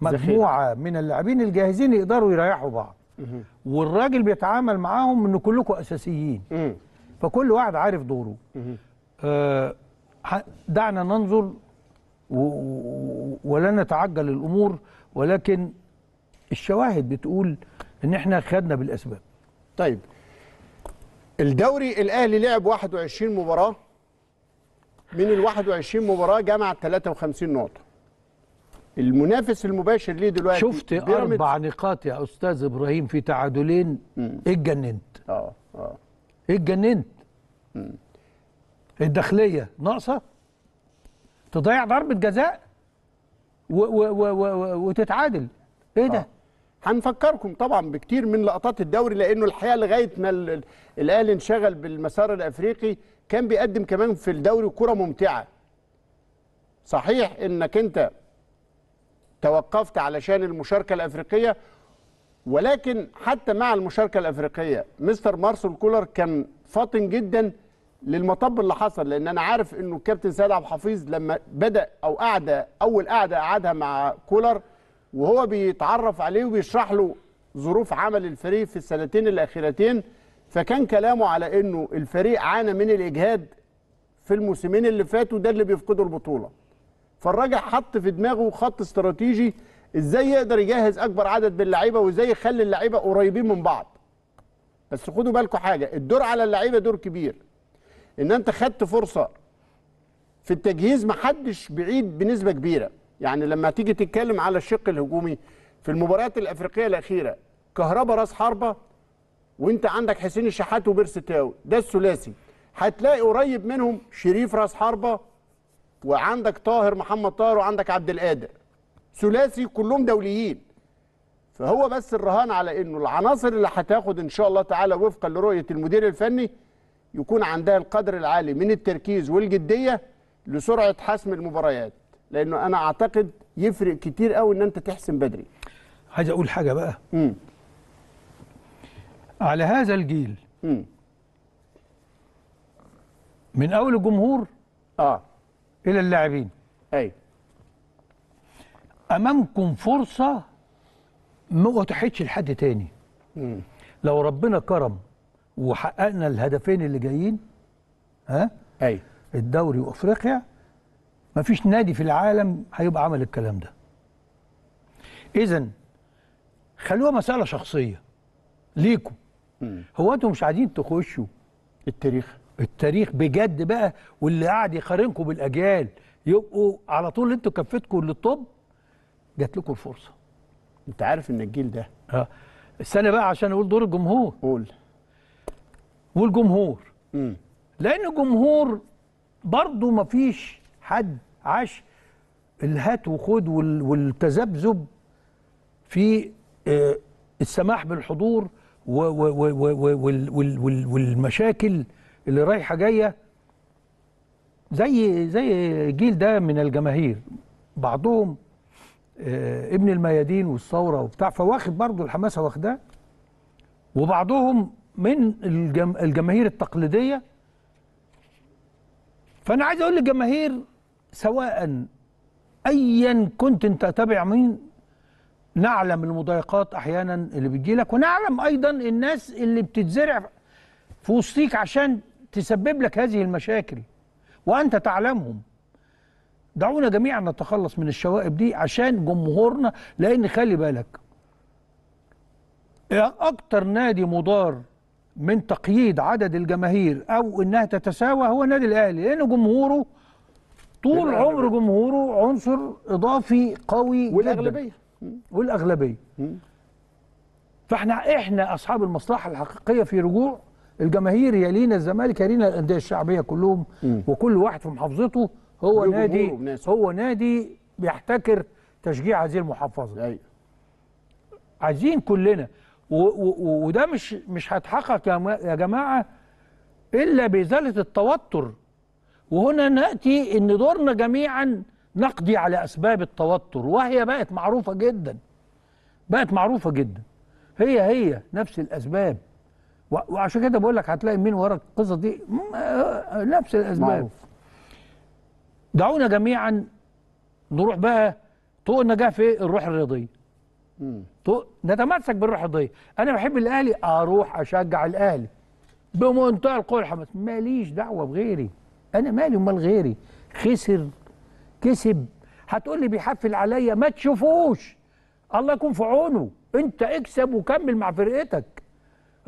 مجموعه من اللاعبين الجاهزين يقدروا يريحوا بعض. والراجل بيتعامل معاهم ان كلكم اساسيين. م. فكل واحد عارف دوره آه دعنا ننظر ولا نتعجل الامور ولكن الشواهد بتقول ان احنا خدنا بالاسباب طيب الدوري الاهلي لعب 21 مباراه من ال 21 مباراه جمع 53 نقطه المنافس المباشر ليه دلوقتي شفت اربع نقاط يا استاذ ابراهيم في تعادلين اتجننت اه اه اتجننت الداخليه ناقصه تضيع ضربه جزاء وتتعادل ايه ده؟ آه. هنفكركم طبعا بكتير من لقطات الدوري لانه الحقيقه لغايه ما الاهلي انشغل بالمسار الافريقي كان بيقدم كمان في الدوري كره ممتعه. صحيح انك انت توقفت علشان المشاركه الافريقيه ولكن حتى مع المشاركه الافريقيه مستر مارسل كولر كان فاطن جدا للمطب اللي حصل لان انا عارف انه الكابتن سيد عبد الحفيظ لما بدا او قعده اول قعده قعدها مع كولر وهو بيتعرف عليه وبيشرح له ظروف عمل الفريق في السنتين الاخيرتين فكان كلامه على انه الفريق عانى من الاجهاد في الموسمين اللي فاتوا ده اللي بيفقدوا البطوله فالراجل حط في دماغه خط استراتيجي ازاي يقدر يجهز اكبر عدد من اللعيبه وازاي يخلي اللعيبه قريبين من بعض بس خدوا بالكم حاجه الدور على اللعيبه دور كبير ان انت خدت فرصه في التجهيز محدش بعيد بنسبه كبيره يعني لما تيجي تتكلم على الشق الهجومي في المباريات الافريقيه الاخيره كهربا راس حربه وانت عندك حسين الشحات تاو ده الثلاثي هتلاقي قريب منهم شريف راس حربه وعندك طاهر محمد طاهر وعندك عبد القادر ثلاثي كلهم دوليين فهو بس الرهان على انه العناصر اللي هتاخد ان شاء الله تعالى وفقا لرؤيه المدير الفني يكون عندها القدر العالي من التركيز والجديه لسرعه حسم المباريات لانه انا اعتقد يفرق كتير قوي ان انت تحسم بدري عايز اقول حاجه بقى مم. على هذا الجيل مم. من اول الجمهور اه الى اللاعبين ايوه امامكم فرصه ما اتاحتش لحد تاني لو ربنا كرم وحققنا الهدفين اللي جايين ها ايوه الدوري وافريقيا مفيش نادي في العالم هيبقى عمل الكلام ده اذا خلوها مساله شخصيه ليكم هو انتوا مش عايزين تخشوا التاريخ التاريخ بجد بقى واللي قاعد يقارنكم بالاجيال يبقوا على طول انتوا كفتكم للطب جات لكم الفرصه انت عارف ان الجيل ده اه استنى بقى عشان اقول دور الجمهور قول والجمهور امم لان الجمهور برضه ما فيش حد عاش الهات وخد والتذبذب في آه، السماح بالحضور والمشاكل اللي رايحه جايه زي زي الجيل ده من الجماهير بعضهم آه، ابن الميادين والثوره وبتاع فواخد برضه الحماسه واخداه وبعضهم من الجم... الجماهير التقليديه فانا عايز اقول للجماهير سواء ايا كنت انت تابع مين نعلم المضايقات احيانا اللي بتجي لك ونعلم ايضا الناس اللي بتتزرع في وسطيك عشان تسبب لك هذه المشاكل وانت تعلمهم دعونا جميعا نتخلص من الشوائب دي عشان جمهورنا لان خلي بالك إيه اكتر نادي مضار من تقييد عدد الجماهير او انها تتساوى هو النادي الاهلي لان جمهوره طول عمر جمهوره عنصر اضافي قوي والاغلبيه والاغلبيه فاحنا احنا اصحاب المصلحه الحقيقيه في رجوع الجماهير يلينا الزمالك يلينا الانديه الشعبيه كلهم م. وكل واحد في محافظته هو نادي هو نادي بيحتكر تشجيع هذه المحافظه أيوة. عايزين كلنا وده مش مش هيتحقق يا جماعه الا بازاله التوتر وهنا ناتي ان دورنا جميعا نقضي على اسباب التوتر وهي بقت معروفه جدا بقت معروفه جدا هي هي نفس الاسباب وعشان كده بقول لك هتلاقي مين ورا القصه دي آه، نفس الاسباب معروف. دعونا جميعا نروح بقى طوق النجاح في الروح الرياضيه طوق نتمسك بالروح الرياضيه انا بحب الاهلي اروح اشجع الاهلي بمنتهى القوه والحماس ماليش دعوه بغيري انا مالي ومال غيري خسر كسب هتقول لي بيحفل عليا ما تشوفوش الله يكون في عونه انت اكسب وكمل مع فرقتك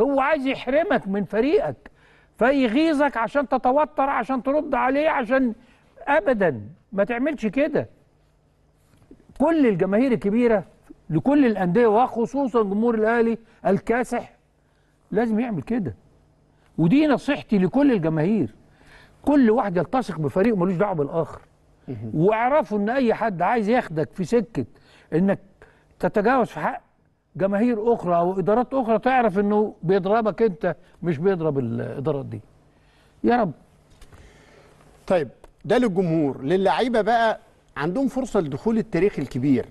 هو عايز يحرمك من فريقك فيغيظك عشان تتوتر عشان ترد عليه عشان ابدا ما تعملش كده كل الجماهير الكبيره لكل الانديه وخصوصا جمهور الاهلي الكاسح لازم يعمل كده ودي نصيحتي لكل الجماهير كل واحد يلتصق بفريق ملوش دعوه بالاخر واعرفوا ان اي حد عايز ياخدك في سكه انك تتجاوز في حق جماهير اخرى او ادارات اخرى تعرف انه بيضربك انت مش بيضرب الادارات دي يا رب طيب ده للجمهور للعيبه بقى عندهم فرصه لدخول التاريخ الكبير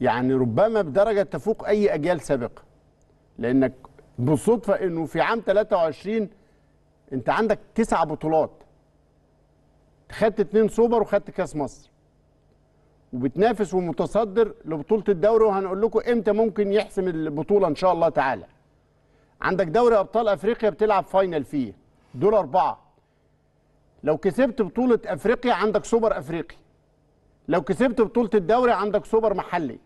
يعني ربما بدرجه تفوق اي اجيال سابقه لانك بالصدفه انه في عام 23 انت عندك تسع بطولات خدت اتنين سوبر وخدت كاس مصر وبتنافس ومتصدر لبطوله الدوري وهنقول لكم امتى ممكن يحسم البطوله ان شاء الله تعالى عندك دوري ابطال افريقيا بتلعب فاينل فيه دول اربعه لو كسبت بطوله افريقيا عندك سوبر افريقي لو كسبت بطوله الدوري عندك سوبر محلي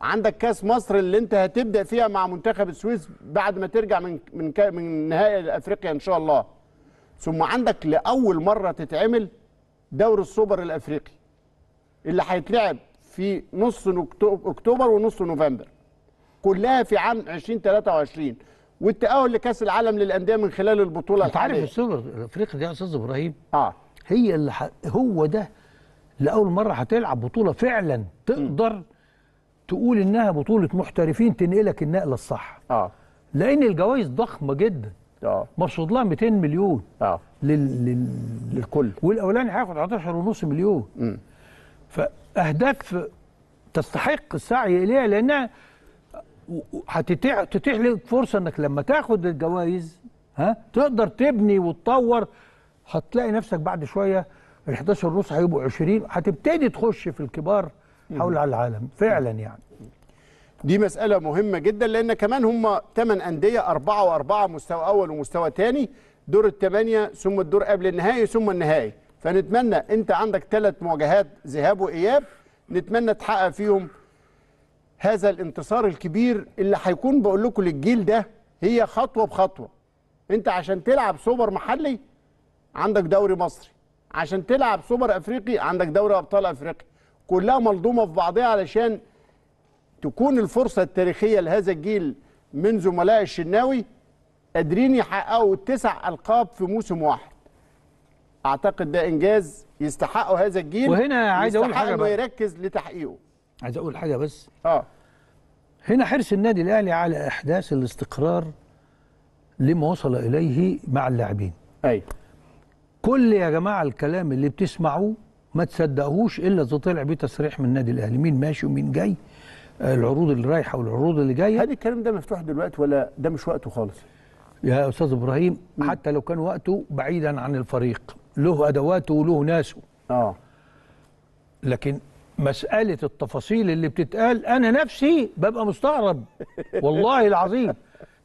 عندك كاس مصر اللي انت هتبدا فيها مع منتخب السويس بعد ما ترجع من من من نهائي افريقيا ان شاء الله ثم عندك لاول مره تتعمل دوري السوبر الافريقي اللي هيتلعب في نص اكتوبر ونص نوفمبر كلها في عام 2023 والتأهل لكأس العالم للأندية من خلال البطولة انت عارف السوبر الأفريقي دي يا أستاذ إبراهيم اه هي اللي ح... هو ده لأول مرة هتلعب بطولة فعلا تقدر م. تقول إنها بطولة محترفين تنقلك النقلة الصح اه لأن الجوائز ضخمة جدا اه مرصود لها 200 مليون اه لل... لل... للكل والأولاني هياخد 11.5 مليون م. فأهداف تستحق السعي إليها لأنها هتتيح لك فرصه انك لما تاخد الجوائز ها تقدر تبني وتطور هتلاقي نفسك بعد شويه ال 11 ونص هيبقوا 20 هتبتدي تخش في الكبار حول العالم فعلا يعني دي مسألة مهمة جدا لأن كمان هم 8 أندية أربعة وأربعة مستوى أول ومستوى ثاني دور الثمانية ثم الدور قبل النهائي ثم النهائي فنتمنى أنت عندك ثلاث مواجهات ذهاب وإياب نتمنى تحقق فيهم هذا الانتصار الكبير اللي هيكون بقول لكم للجيل ده هي خطوه بخطوه انت عشان تلعب سوبر محلي عندك دوري مصري عشان تلعب سوبر افريقي عندك دوري ابطال افريقيا كلها ملضومه في بعضها علشان تكون الفرصه التاريخيه لهذا الجيل من زملاء الشناوي قادرين يحققوا التسع القاب في موسم واحد اعتقد ده انجاز يستحقه هذا الجيل وهنا عايز اقول حاجه بقى يركز لتحقيقه عايز اقول حاجه بس اه هنا حرص النادي الاهلي على احداث الاستقرار لما وصل اليه مع اللاعبين ايوه كل يا جماعه الكلام اللي بتسمعوه ما تصدقوش الا اذا طلع بيه تصريح من النادي الاهلي مين ماشي ومين جاي العروض اللي رايحه والعروض اللي جايه هل الكلام ده مفتوح دلوقتي ولا ده مش وقته خالص يا استاذ ابراهيم م. حتى لو كان وقته بعيدا عن الفريق له ادواته وله ناسه اه لكن مسألة التفاصيل اللي بتتقال أنا نفسي ببقى مستغرب والله العظيم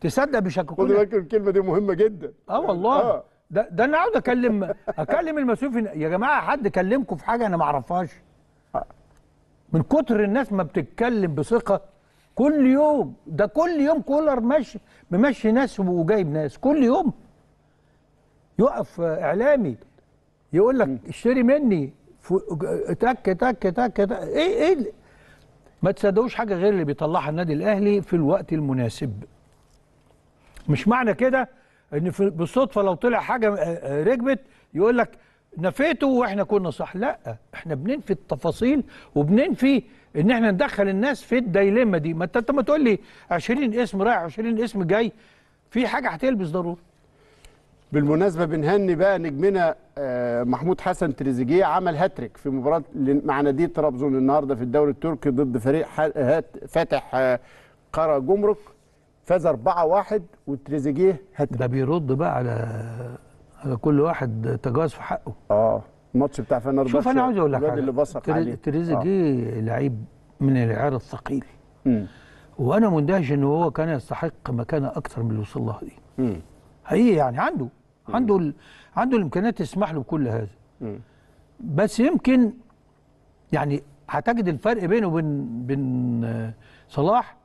تصدق بيشككوني خد بالك الكلمة دي مهمة جدا اه والله آه. ده ده انا اقعد اكلم اكلم المسؤول يا جماعه حد كلمكم في حاجه انا ما اعرفهاش من كتر الناس ما بتتكلم بثقه كل يوم ده كل يوم كولر ماشي ممشي ناس وجايب ناس كل يوم يقف اعلامي يقول لك اشتري مني تك تك تك ايه ايه ما تصدقوش حاجه غير اللي بيطلعها النادي الاهلي في الوقت المناسب مش معنى كده ان بالصدفه لو طلع حاجه آه، آه، ركبت يقول لك نفيته واحنا كنا صح لا احنا بننفي التفاصيل وبننفي ان احنا ندخل الناس في الديلمه دي ما انت ما تقول لي 20 اسم رايح 20 اسم جاي في حاجه هتلبس ضروري بالمناسبه بنهني بقى نجمنا آه، محمود حسن تريزيجيه عمل هاتريك في مباراه مع نادي طرابزون النهارده في الدوري التركي ضد فريق فاتح آه، قرى جمرك فاز 4-1 وتريزيجيه هاتريك ده بيرد بقى على على كل واحد تجاوز في حقه اه الماتش بتاع فنار شوف انا عاوز اقول لك اللي بصق عليه تريزيجيه آه. لعيب من العيار الثقيل وانا مندهش ان هو كان يستحق مكانه اكثر من اللي وصل لها دي م. حقيقي يعني عنده عنده ال... عنده الامكانيات تسمح له بكل هذا بس يمكن يعني هتجد الفرق بينه وبين بين صلاح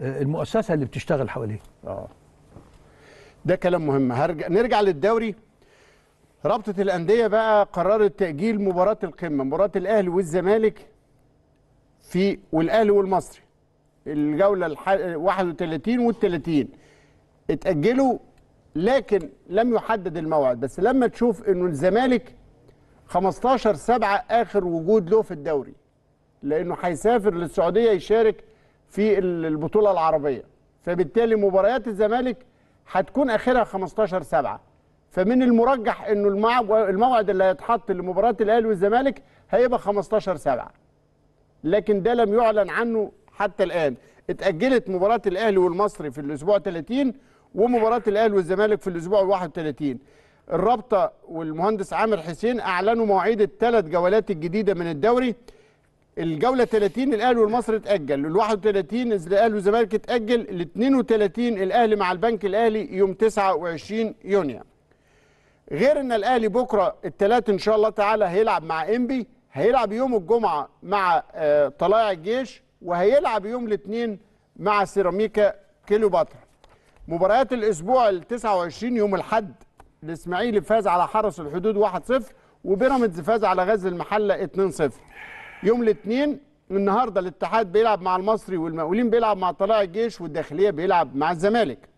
آه، المؤسسه اللي بتشتغل حواليه اه ده كلام مهم هرجع نرجع للدوري رابطه الانديه بقى قررت تاجيل مباراه القمه مباراه الاهلي والزمالك في والاهلي والمصري الجوله الح... 31 وال 30 اتاجلوا لكن لم يحدد الموعد بس لما تشوف انه الزمالك 15 7 اخر وجود له في الدوري لانه هيسافر للسعوديه يشارك في البطوله العربيه فبالتالي مباريات الزمالك هتكون اخرها 15 7 فمن المرجح انه الموعد اللي هيتحط لمباراه الاهلي والزمالك هيبقى 15 7 لكن ده لم يعلن عنه حتى الان اتاجلت مباراه الاهلي والمصري في الاسبوع 30 ومباراه الاهلي والزمالك في الاسبوع ال 31 الرابطه والمهندس عامر حسين اعلنوا مواعيد الثلاث جولات الجديده من الدوري الجوله 30 الاهلي والمصري اتاجل ال 31 الاهلي والزمالك اتاجل ال 32 الاهلي مع البنك الاهلي يوم 29 يونيو غير ان الاهلي بكره الثلاث ان شاء الله تعالى هيلعب مع انبي هيلعب يوم الجمعه مع آه، طلائع الجيش وهيلعب يوم الاثنين مع سيراميكا كيلوباترا مباريات الاسبوع ال 29 يوم الاحد الاسماعيلي فاز على حرس الحدود 1-0 وبيراميدز فاز على غزل المحله 2-0 يوم الاثنين النهارده الاتحاد بيلعب مع المصري والمقاولين بيلعب مع طلائع الجيش والداخليه بيلعب مع الزمالك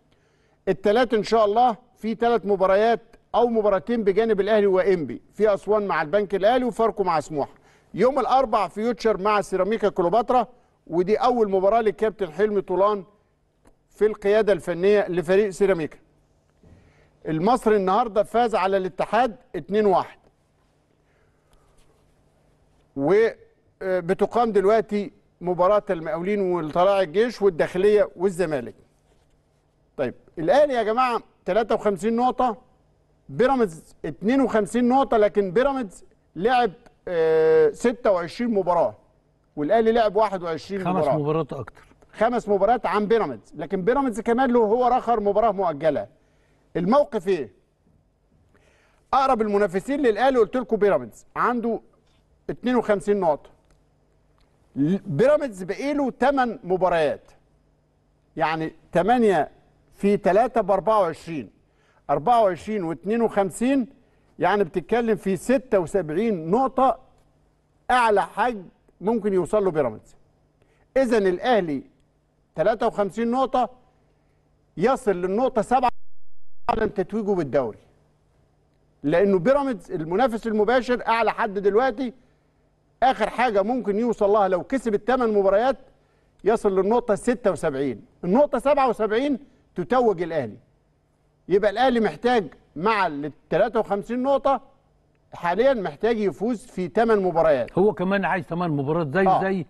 الثلاث ان شاء الله في ثلاث مباريات او مباراتين بجانب الاهلي وانبي في اسوان مع البنك الاهلي وفاركو مع سموحه يوم الاربع فيوتشر مع سيراميكا كليوباترا ودي اول مباراه للكابتن حلمي طولان في القيادة الفنية لفريق سيراميكا المصري النهاردة فاز على الاتحاد 2-1 وبتقام دلوقتي مباراة المقاولين والطلاع الجيش والداخلية والزمالك طيب الأهلي يا جماعة 53 نقطة بيراميدز 52 نقطة لكن بيراميدز لعب 26 آه، مباراة والأهلي لعب 21 مباراة خمس مباريات أكتر خمس مباريات عن بيراميدز لكن بيراميدز كمان له هو رخر مباراه مؤجله الموقف ايه اقرب المنافسين للاهلي قلت لكم بيراميدز عنده 52 نقطه بيراميدز بقي له 8 مباريات يعني 8 في 3 ب 24 24 و52 يعني بتتكلم في 76 نقطه اعلى حد ممكن يوصل له بيراميدز اذا الاهلي 53 نقطة يصل للنقطة سبعة أعلن تتويجه بالدوري لأنه بيراميدز المنافس المباشر أعلى حد دلوقتي آخر حاجة ممكن يوصل لها لو كسب الثمان مباريات يصل للنقطة 76 النقطة 77 تتوج الأهلي يبقى الأهلي محتاج مع ال 53 نقطة حاليا محتاج يفوز في 8 مباريات هو كمان عايز 8 مباريات زي آه. زي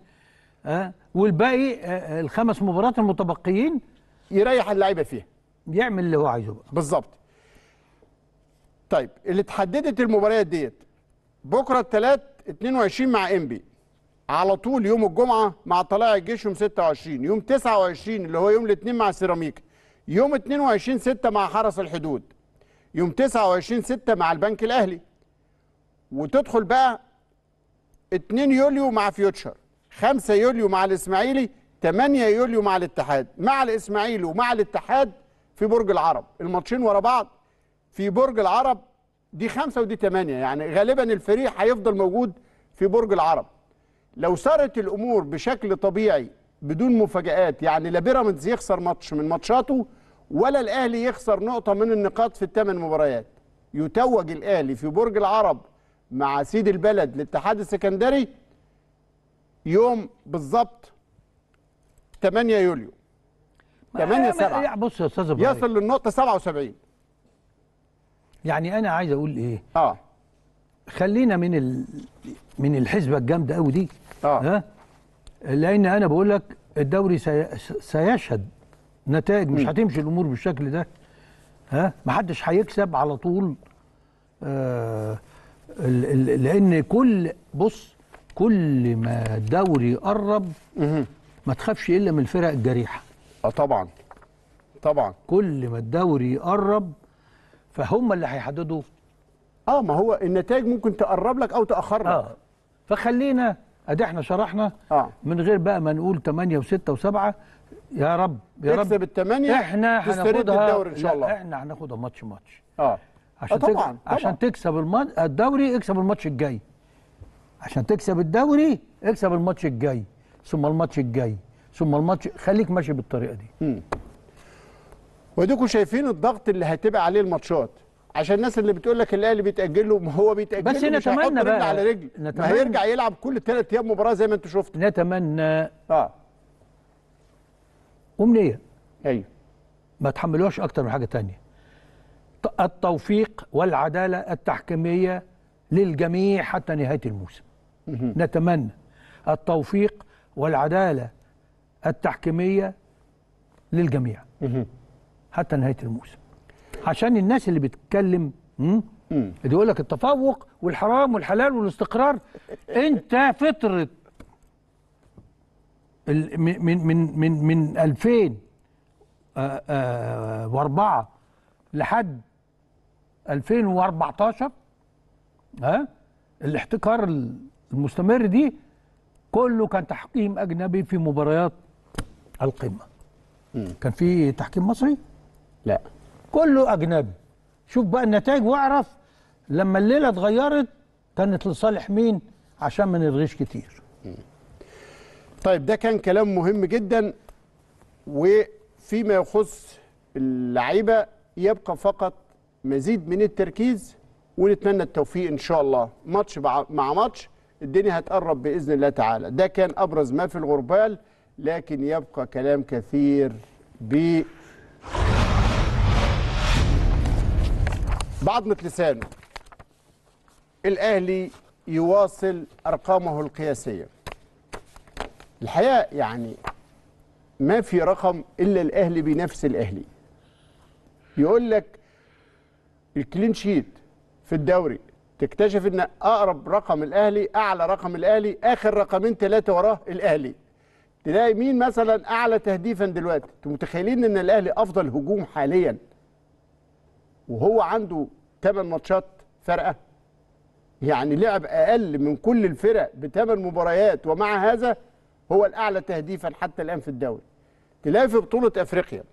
ها والباقي آه، آه، الخمس مباريات المتبقيين يريح اللعيبه فيها يعمل اللي هو عايزه بقى بالظبط طيب اللي اتحددت المباريات ديت بكره الثلاث 22 مع انبي على طول يوم الجمعه مع طلائع الجيش يوم 26 يوم 29 اللي هو يوم الاثنين مع سيراميكا يوم 22 6 مع حرس الحدود يوم 29 6 مع البنك الاهلي وتدخل بقى 2 يوليو مع فيوتشر 5 يوليو مع الاسماعيلي 8 يوليو مع الاتحاد مع الاسماعيلي ومع الاتحاد في برج العرب الماتشين ورا بعض في برج العرب دي خمسة ودي 8 يعني غالبا الفريق هيفضل موجود في برج العرب لو سارت الامور بشكل طبيعي بدون مفاجآت يعني لا بيراميدز يخسر ماتش من ماتشاته ولا الاهلي يخسر نقطة من النقاط في الثمان مباريات يتوج الاهلي في برج العرب مع سيد البلد الاتحاد السكندري يوم بالظبط 8 يوليو 8 7 بص يا استاذ ابراهيم يصل للنقطه 77 يعني انا عايز اقول ايه اه خلينا من ال... من الحسبه الجامده قوي دي اه ها لان انا بقول لك الدوري سي... سيشهد نتائج مش هتمشي الامور بالشكل ده ها محدش هيكسب على طول آه ال... ال... لان كل بص كل ما الدوري يقرب ما تخافش الا من الفرق الجريحه اه طبعا طبعا كل ما الدوري يقرب فهم اللي هيحددوا اه ما هو النتائج ممكن تقرب لك او تاخر لك اه فخلينا ادي احنا شرحنا آه. من غير بقى ما نقول 8 و6 و7 يا رب يا رب اكسب الثمانيه احنا هناخدها الدوري ان شاء الله احنا هناخدها ماتش ماتش اه, آه، عشان آه طبعا, تكسب طبعا عشان تكسب الدوري اكسب الماتش الجاي عشان تكسب الدوري اكسب الماتش الجاي ثم الماتش الجاي ثم الماتش خليك ماشي بالطريقه دي مم. شايفين الضغط اللي هتبقى عليه الماتشات عشان الناس اللي بتقول لك الاهلي بيتاجل له ما هو بيتاجل بس نتمنى بقى على رجل نتمنى ما هيرجع يلعب كل ثلاث ايام مباراه زي ما انتم شفتوا نتمنى اه امنيه ايوه ما تحملوهاش اكتر من حاجه ثانيه التوفيق والعداله التحكيميه للجميع حتى نهايه الموسم نتمنى التوفيق والعدالة التحكيمية للجميع حتى نهاية الموسم عشان الناس اللي بتتكلم اللي يقول لك التفوق والحرام والحلال والاستقرار انت فطره من من من من 2004 آه، آه، لحد 2014 ها الاحتكار المستمر دي كله كان تحكيم اجنبي في مباريات القمه مم. كان في تحكيم مصري لا كله اجنبي شوف بقى النتائج واعرف لما الليله اتغيرت كانت لصالح مين عشان ما نرغيش كتير مم. طيب ده كان كلام مهم جدا وفيما يخص اللعيبه يبقى فقط مزيد من التركيز ونتمنى التوفيق ان شاء الله ماتش مع ماتش الدنيا هتقرب باذن الله تعالى ده كان ابرز ما في الغربال لكن يبقى كلام كثير ب بعضمة لسانه الاهلي يواصل ارقامه القياسيه الحقيقه يعني ما في رقم الا الاهلي بنفس الاهلي يقول لك الكلين شيت في الدوري تكتشف ان اقرب رقم الاهلي اعلى رقم الاهلي اخر رقمين ثلاثه وراه الاهلي تلاقي مين مثلا اعلى تهديفا دلوقتي انتوا متخيلين ان الاهلي افضل هجوم حاليا وهو عنده 8 ماتشات فارقه يعني لعب اقل من كل الفرق بثمان مباريات ومع هذا هو الاعلى تهديفا حتى الان في الدوري تلاقي في بطوله افريقيا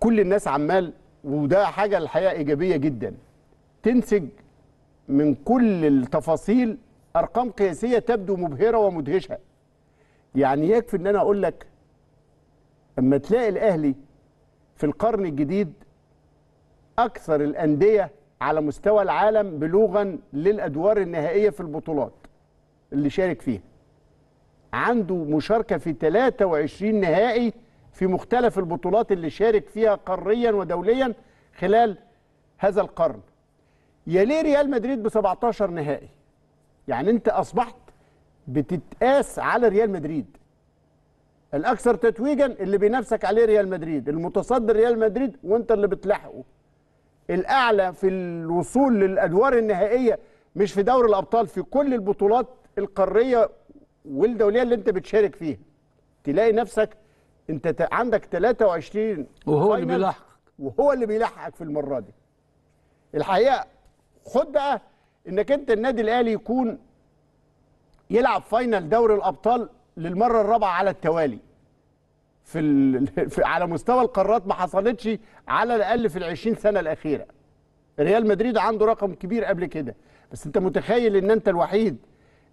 كل الناس عمال وده حاجه الحقيقه ايجابيه جدا تنسج من كل التفاصيل ارقام قياسيه تبدو مبهره ومدهشه يعني يكفي ان انا اقول لك اما تلاقي الاهلي في القرن الجديد اكثر الانديه على مستوى العالم بلوغا للادوار النهائيه في البطولات اللي شارك فيها عنده مشاركه في 23 نهائي في مختلف البطولات اللي شارك فيها قاريا ودوليا خلال هذا القرن يليه ريال مدريد ب 17 نهائي يعني انت اصبحت بتتقاس على ريال مدريد الاكثر تتويجا اللي بينافسك عليه ريال مدريد المتصدر ريال مدريد وانت اللي بتلاحقه الاعلى في الوصول للادوار النهائيه مش في دوري الابطال في كل البطولات القاريه والدوليه اللي انت بتشارك فيها تلاقي نفسك انت عندك 23 وهو اللي بيلحقك وهو اللي بيلحقك في المره دي الحقيقه خد بقى انك انت النادي الاهلي يكون يلعب فاينل دوري الابطال للمره الرابعه على التوالي في, ال... في على مستوى القارات ما حصلتش على الاقل في ال 20 سنه الاخيره ريال مدريد عنده رقم كبير قبل كده بس انت متخيل ان انت الوحيد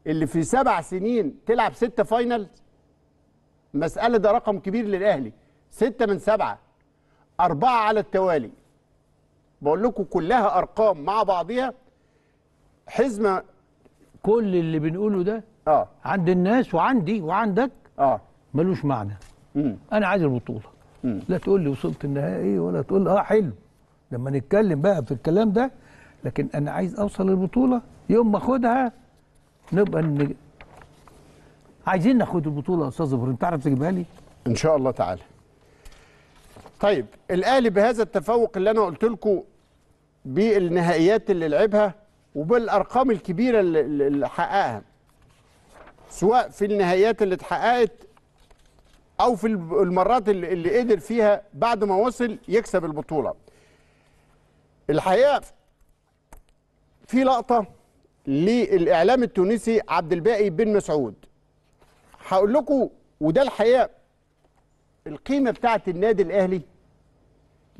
اللي في سبع سنين تلعب ستة فاينلز المساله ده رقم كبير للاهلي ستة من سبعة أربعة على التوالي بقول لكم كلها أرقام مع بعضها حزمة كل اللي بنقوله ده آه. عند الناس وعندي وعندك آه. ملوش معنى مم. أنا عايز البطولة مم. لا تقول لي وصلت النهائي ولا تقول لي آه حلو لما نتكلم بقى في الكلام ده لكن أنا عايز أوصل للبطولة يوم ما أخدها نبقى عايزين ناخد البطوله يا استاذ ابراهيم تعرف تجيبها لي ان شاء الله تعالى طيب الاهلي بهذا التفوق اللي انا قلت لكم بالنهائيات اللي لعبها وبالارقام الكبيره اللي حققها سواء في النهائيات اللي اتحققت او في المرات اللي, اللي قدر فيها بعد ما وصل يكسب البطوله الحقيقه في لقطه للاعلام التونسي عبد الباقي بن مسعود هقول لكم وده الحقيقه القيمه بتاعه النادي الاهلي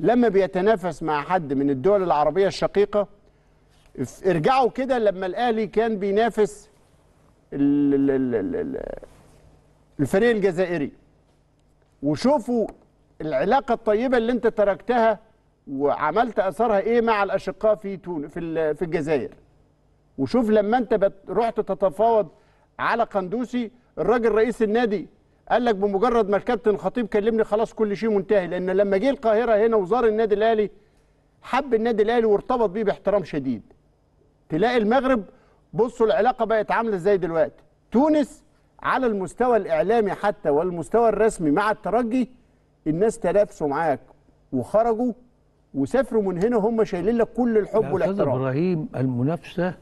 لما بيتنافس مع حد من الدول العربيه الشقيقه ارجعوا كده لما الاهلي كان بينافس الفريق الجزائري وشوفوا العلاقه الطيبه اللي انت تركتها وعملت اثرها ايه مع الاشقاء في تون في في الجزائر وشوف لما انت رحت تتفاوض على قندوسي الراجل رئيس النادي قال لك بمجرد ما الكابتن خطيب كلمني خلاص كل شيء منتهي لان لما جه القاهره هنا وزار النادي الاهلي حب النادي الاهلي وارتبط بيه باحترام شديد تلاقي المغرب بصوا العلاقه بقت عامله ازاي دلوقتي تونس على المستوى الاعلامي حتى والمستوى الرسمي مع الترجي الناس تنافسوا معاك وخرجوا وسافروا من هنا هم شايلين لك كل الحب والاحترام ابراهيم المنافسه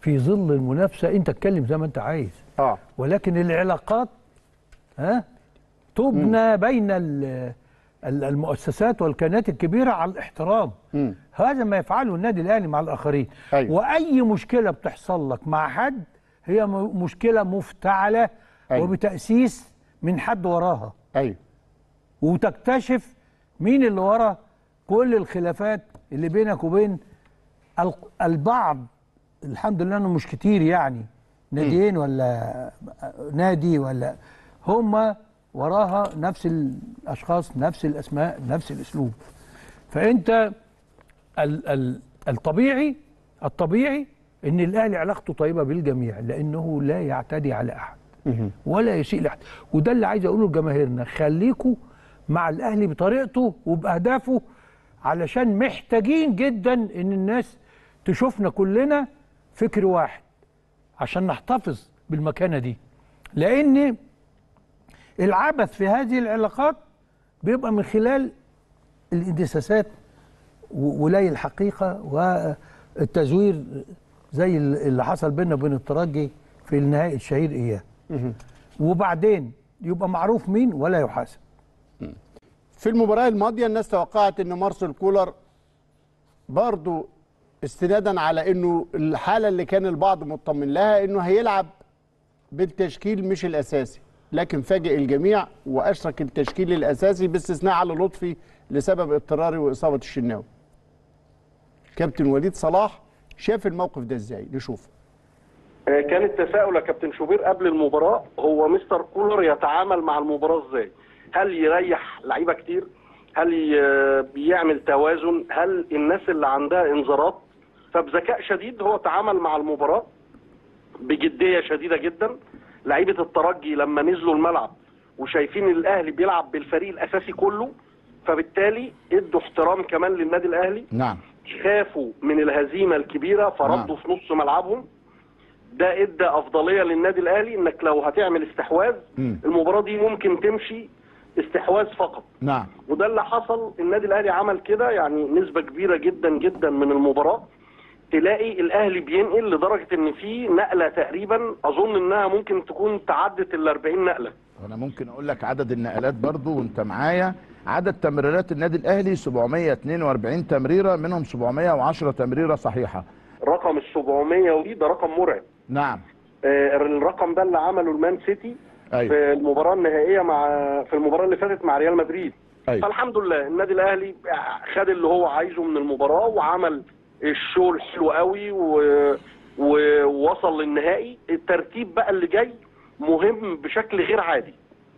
في ظل المنافسه انت اتكلم زي ما انت عايز آه. ولكن العلاقات ها تبنى بين المؤسسات والكيانات الكبيرة على الاحترام م. هذا ما يفعله النادي الأهلي مع الآخرين أيوة. وأي مشكلة بتحصل لك مع حد هي مشكلة مفتعلة أيوة. وبتأسيس من حد وراها أيوة. وتكتشف مين اللي ورا كل الخلافات اللي بينك وبين البعض الحمد لله انه مش كتير يعني ناديين ولا نادي ولا هم وراها نفس الاشخاص نفس الاسماء نفس الاسلوب فانت ال ال الطبيعي الطبيعي ان الاهلي علاقته طيبه بالجميع لانه لا يعتدي على احد ولا يسيء لاحد وده اللي عايز اقوله لجماهيرنا خليكوا مع الاهلي بطريقته وباهدافه علشان محتاجين جدا ان الناس تشوفنا كلنا فكر واحد عشان نحتفظ بالمكانه دي لان العبث في هذه العلاقات بيبقى من خلال الاندساسات ولاي الحقيقه والتزوير زي اللي حصل بيننا وبين الترجي في النهائي الشهير اياه وبعدين يبقى معروف مين ولا يحاسب في المباراه الماضيه الناس توقعت ان مارسيل كولر برضه استنادا على انه الحاله اللي كان البعض مطمن لها انه هيلعب بالتشكيل مش الاساسي لكن فاجئ الجميع واشرك التشكيل الاساسي باستثناء علي لطفي لسبب اضطراري واصابه الشناوي كابتن وليد صلاح شاف الموقف ده ازاي نشوفه آه، كان التساؤل يا كابتن شوبير قبل المباراه هو مستر كولر يتعامل مع المباراه ازاي هل يريح لعيبه كتير هل آه، بيعمل توازن هل الناس اللي عندها انذارات فبذكاء شديد هو تعامل مع المباراه بجديه شديده جدا لعيبه الترجي لما نزلوا الملعب وشايفين الاهلي بيلعب بالفريق الاساسي كله فبالتالي ادوا احترام كمان للنادي الاهلي نعم خافوا من الهزيمه الكبيره فردوا نعم. في نص ملعبهم ده ادى افضليه للنادي الاهلي انك لو هتعمل استحواذ م. المباراه دي ممكن تمشي استحواذ فقط نعم وده اللي حصل النادي الاهلي عمل كده يعني نسبه كبيره جدا جدا من المباراه تلاقي الاهلي بينقل لدرجه ان في نقله تقريبا اظن انها ممكن تكون تعدت ال 40 نقله انا ممكن اقول لك عدد النقلات برضو وانت معايا عدد تمريرات النادي الاهلي 742 تمريره منهم 710 تمريره صحيحه رقم ال 700 ودي ده رقم مرعب نعم آه، الرقم ده اللي عمله المان سيتي أيوة. في المباراه النهائيه مع في المباراه اللي فاتت مع ريال مدريد أيوة. فالحمد لله النادي الاهلي خد اللي هو عايزه من المباراه وعمل الشغل حلو قوي و... ووصل للنهائي الترتيب بقى اللي جاي مهم بشكل غير عادي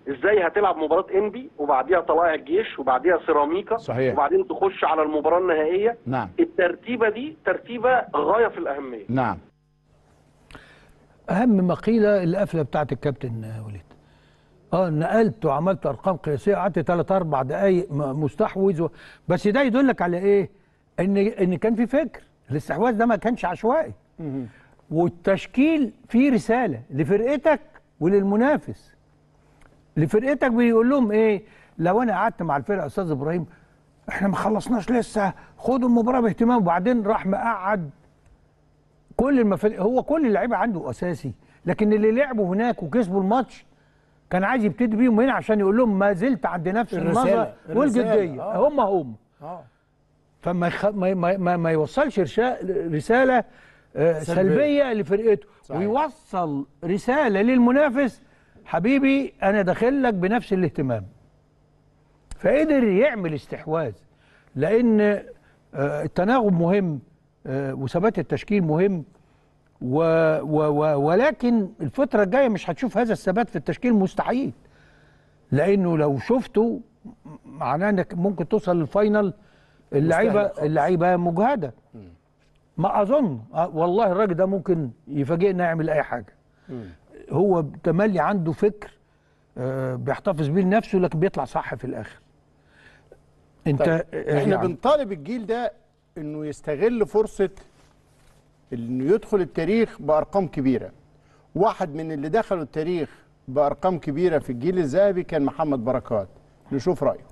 ازاي هتلعب مباراه انبي وبعديها طلائع الجيش وبعديها سيراميكا صحيح. وبعدين تخش على المباراه النهائيه نعم الترتيبه دي ترتيبه غايه في الاهميه نعم اهم ما قيل القفله بتاعت الكابتن وليد اه نقلت وعملت ارقام قياسيه قعدت 3 4 دقائق مستحوذ و... بس ده يدلك على ايه ان ان كان في فكر الاستحواذ ده ما كانش عشوائي والتشكيل فيه رساله لفرقتك وللمنافس لفرقتك بيقول لهم ايه لو انا قعدت مع الفرقه استاذ ابراهيم احنا ما خلصناش لسه خدوا المباراه باهتمام وبعدين راح مقعد كل المفل... هو كل اللعيبه عنده اساسي لكن اللي لعبوا هناك وكسبوا الماتش كان عايز يبتدي بيهم هنا عشان يقول لهم ما زلت عند نفس النظر والجديه آه. هم هم آه. فما يخ... ما... ما... ما يوصلش رشا... رساله آه، سلبيه, سلبية لفرقته صحيح. ويوصل رساله للمنافس حبيبي انا داخل لك بنفس الاهتمام فقدر يعمل استحواذ لان آه، التناغم مهم آه، وثبات التشكيل مهم و و و ولكن الفترة الجاية مش هتشوف هذا الثبات في التشكيل مستحيل لأنه لو شفته معناه انك ممكن توصل للفاينل اللعيبه اللعيبه مجهده ما اظن والله الراجل ده ممكن يفاجئنا يعمل اي حاجه هو تملي عنده فكر آه، بيحتفظ بيه لنفسه لكن بيطلع صح في الاخر انت طيب إيه احنا يعني بنطالب الجيل ده انه يستغل فرصه انه يدخل التاريخ بارقام كبيره واحد من اللي دخلوا التاريخ بارقام كبيره في الجيل الذهبي كان محمد بركات نشوف رايه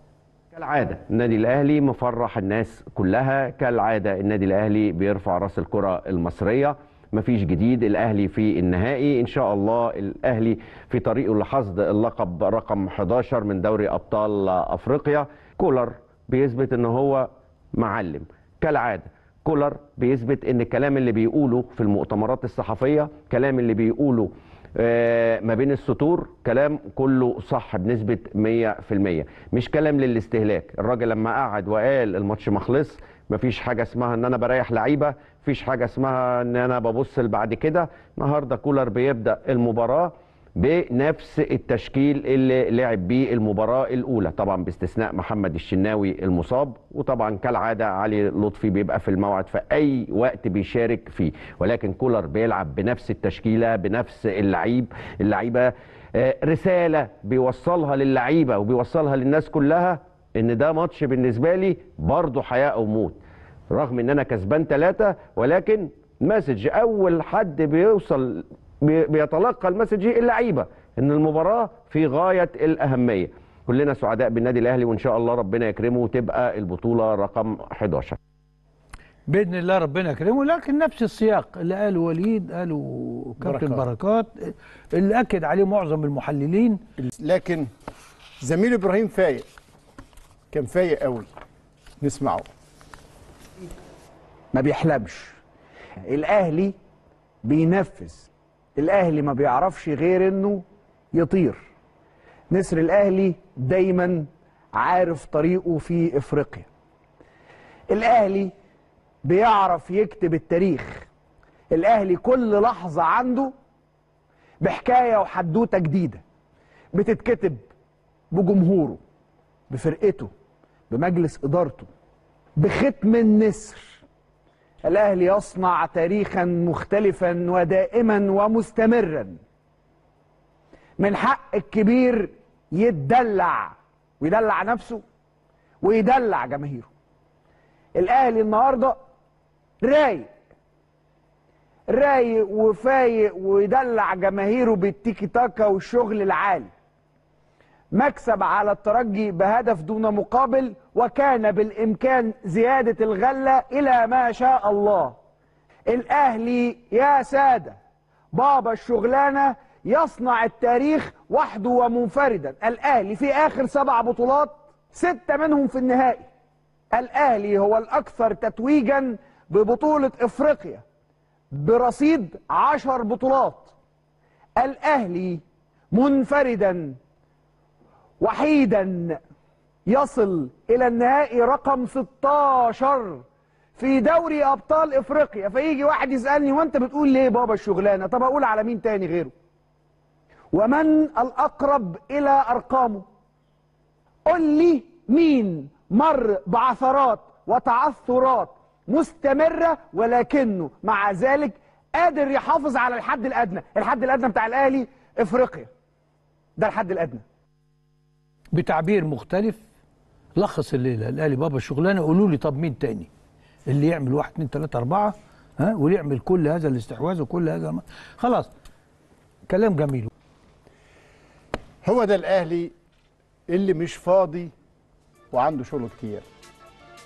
كالعادة النادي الأهلي مفرح الناس كلها كالعادة النادي الأهلي بيرفع راس الكرة المصرية مفيش جديد الأهلي في النهائي إن شاء الله الأهلي في طريقه لحصد اللقب رقم 11 من دوري أبطال أفريقيا كولر بيثبت إن هو معلم كالعادة كولر بيثبت إن الكلام اللي بيقوله في المؤتمرات الصحفية كلام اللي بيقوله آه، ما بين السطور كلام كله صح بنسبه 100% مش كلام للاستهلاك الراجل لما قعد وقال الماتش ما خلص مفيش حاجه اسمها ان انا بريح لعيبه مفيش حاجه اسمها ان انا ببص لبعد كده النهارده كولر بيبدا المباراه بنفس التشكيل اللي لعب بيه المباراه الاولى طبعا باستثناء محمد الشناوي المصاب وطبعا كالعاده علي لطفي بيبقى في الموعد في اي وقت بيشارك فيه ولكن كولر بيلعب بنفس التشكيله بنفس اللعيب اللعيبه آه، رساله بيوصلها للعيبه وبيوصلها للناس كلها ان ده ماتش بالنسبه لي برضه حياه او موت رغم ان انا كسبان ثلاثه ولكن مسج اول حد بيوصل بيتلقى المسج اللعيبه ان المباراه في غايه الاهميه كلنا سعداء بالنادي الاهلي وان شاء الله ربنا يكرمه وتبقى البطوله رقم 11 باذن الله ربنا يكرمه لكن نفس السياق اللي قاله وليد قاله كابتن بركات اللي اكد عليه معظم المحللين لكن زميل ابراهيم فايق كان فايق قوي نسمعه ما بيحلمش الاهلي بينفذ الاهلي ما بيعرفش غير انه يطير نسر الاهلي دايما عارف طريقه في افريقيا الاهلي بيعرف يكتب التاريخ الاهلي كل لحظه عنده بحكايه وحدوته جديده بتتكتب بجمهوره بفرقته بمجلس ادارته بختم النسر الأهلي يصنع تاريخا مختلفا ودائما ومستمرا من حق الكبير يتدلع ويدلع نفسه ويدلع جماهيره الأهلي النهاردة رايق رايق وفايق ويدلع جماهيره بالتيكي تاكا والشغل العالي مكسب على الترجي بهدف دون مقابل وكان بالإمكان زيادة الغلة إلى ما شاء الله الأهلي يا سادة بابا الشغلانة يصنع التاريخ وحده ومنفردا الأهلي في آخر سبع بطولات ستة منهم في النهائي الأهلي هو الأكثر تتويجا ببطولة إفريقيا برصيد عشر بطولات الأهلي منفردا وحيدا يصل إلى النهائي رقم 16 في دوري أبطال إفريقيا فيجي واحد يسألني وأنت بتقول ليه بابا الشغلانة طب أقول على مين تاني غيره ومن الأقرب إلى أرقامه قل لي مين مر بعثرات وتعثرات مستمرة ولكنه مع ذلك قادر يحافظ على الحد الأدنى الحد الأدنى بتاع الأهلي إفريقيا ده الحد الأدنى بتعبير مختلف لخص الليله قال لي بابا الشغلانه قولوا لي طب مين تاني اللي يعمل واحد 2 3 اربعه ها ويعمل كل هذا الاستحواذ وكل هذا ما. خلاص كلام جميل هو ده الاهلي اللي مش فاضي وعنده شغل كتير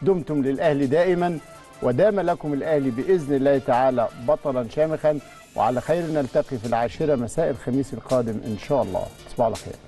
دمتم للاهلي دائما ودام لكم الاهلي باذن الله تعالى بطلا شامخا وعلى خير نلتقي في العاشره مساء الخميس القادم ان شاء الله تصبحوا على خير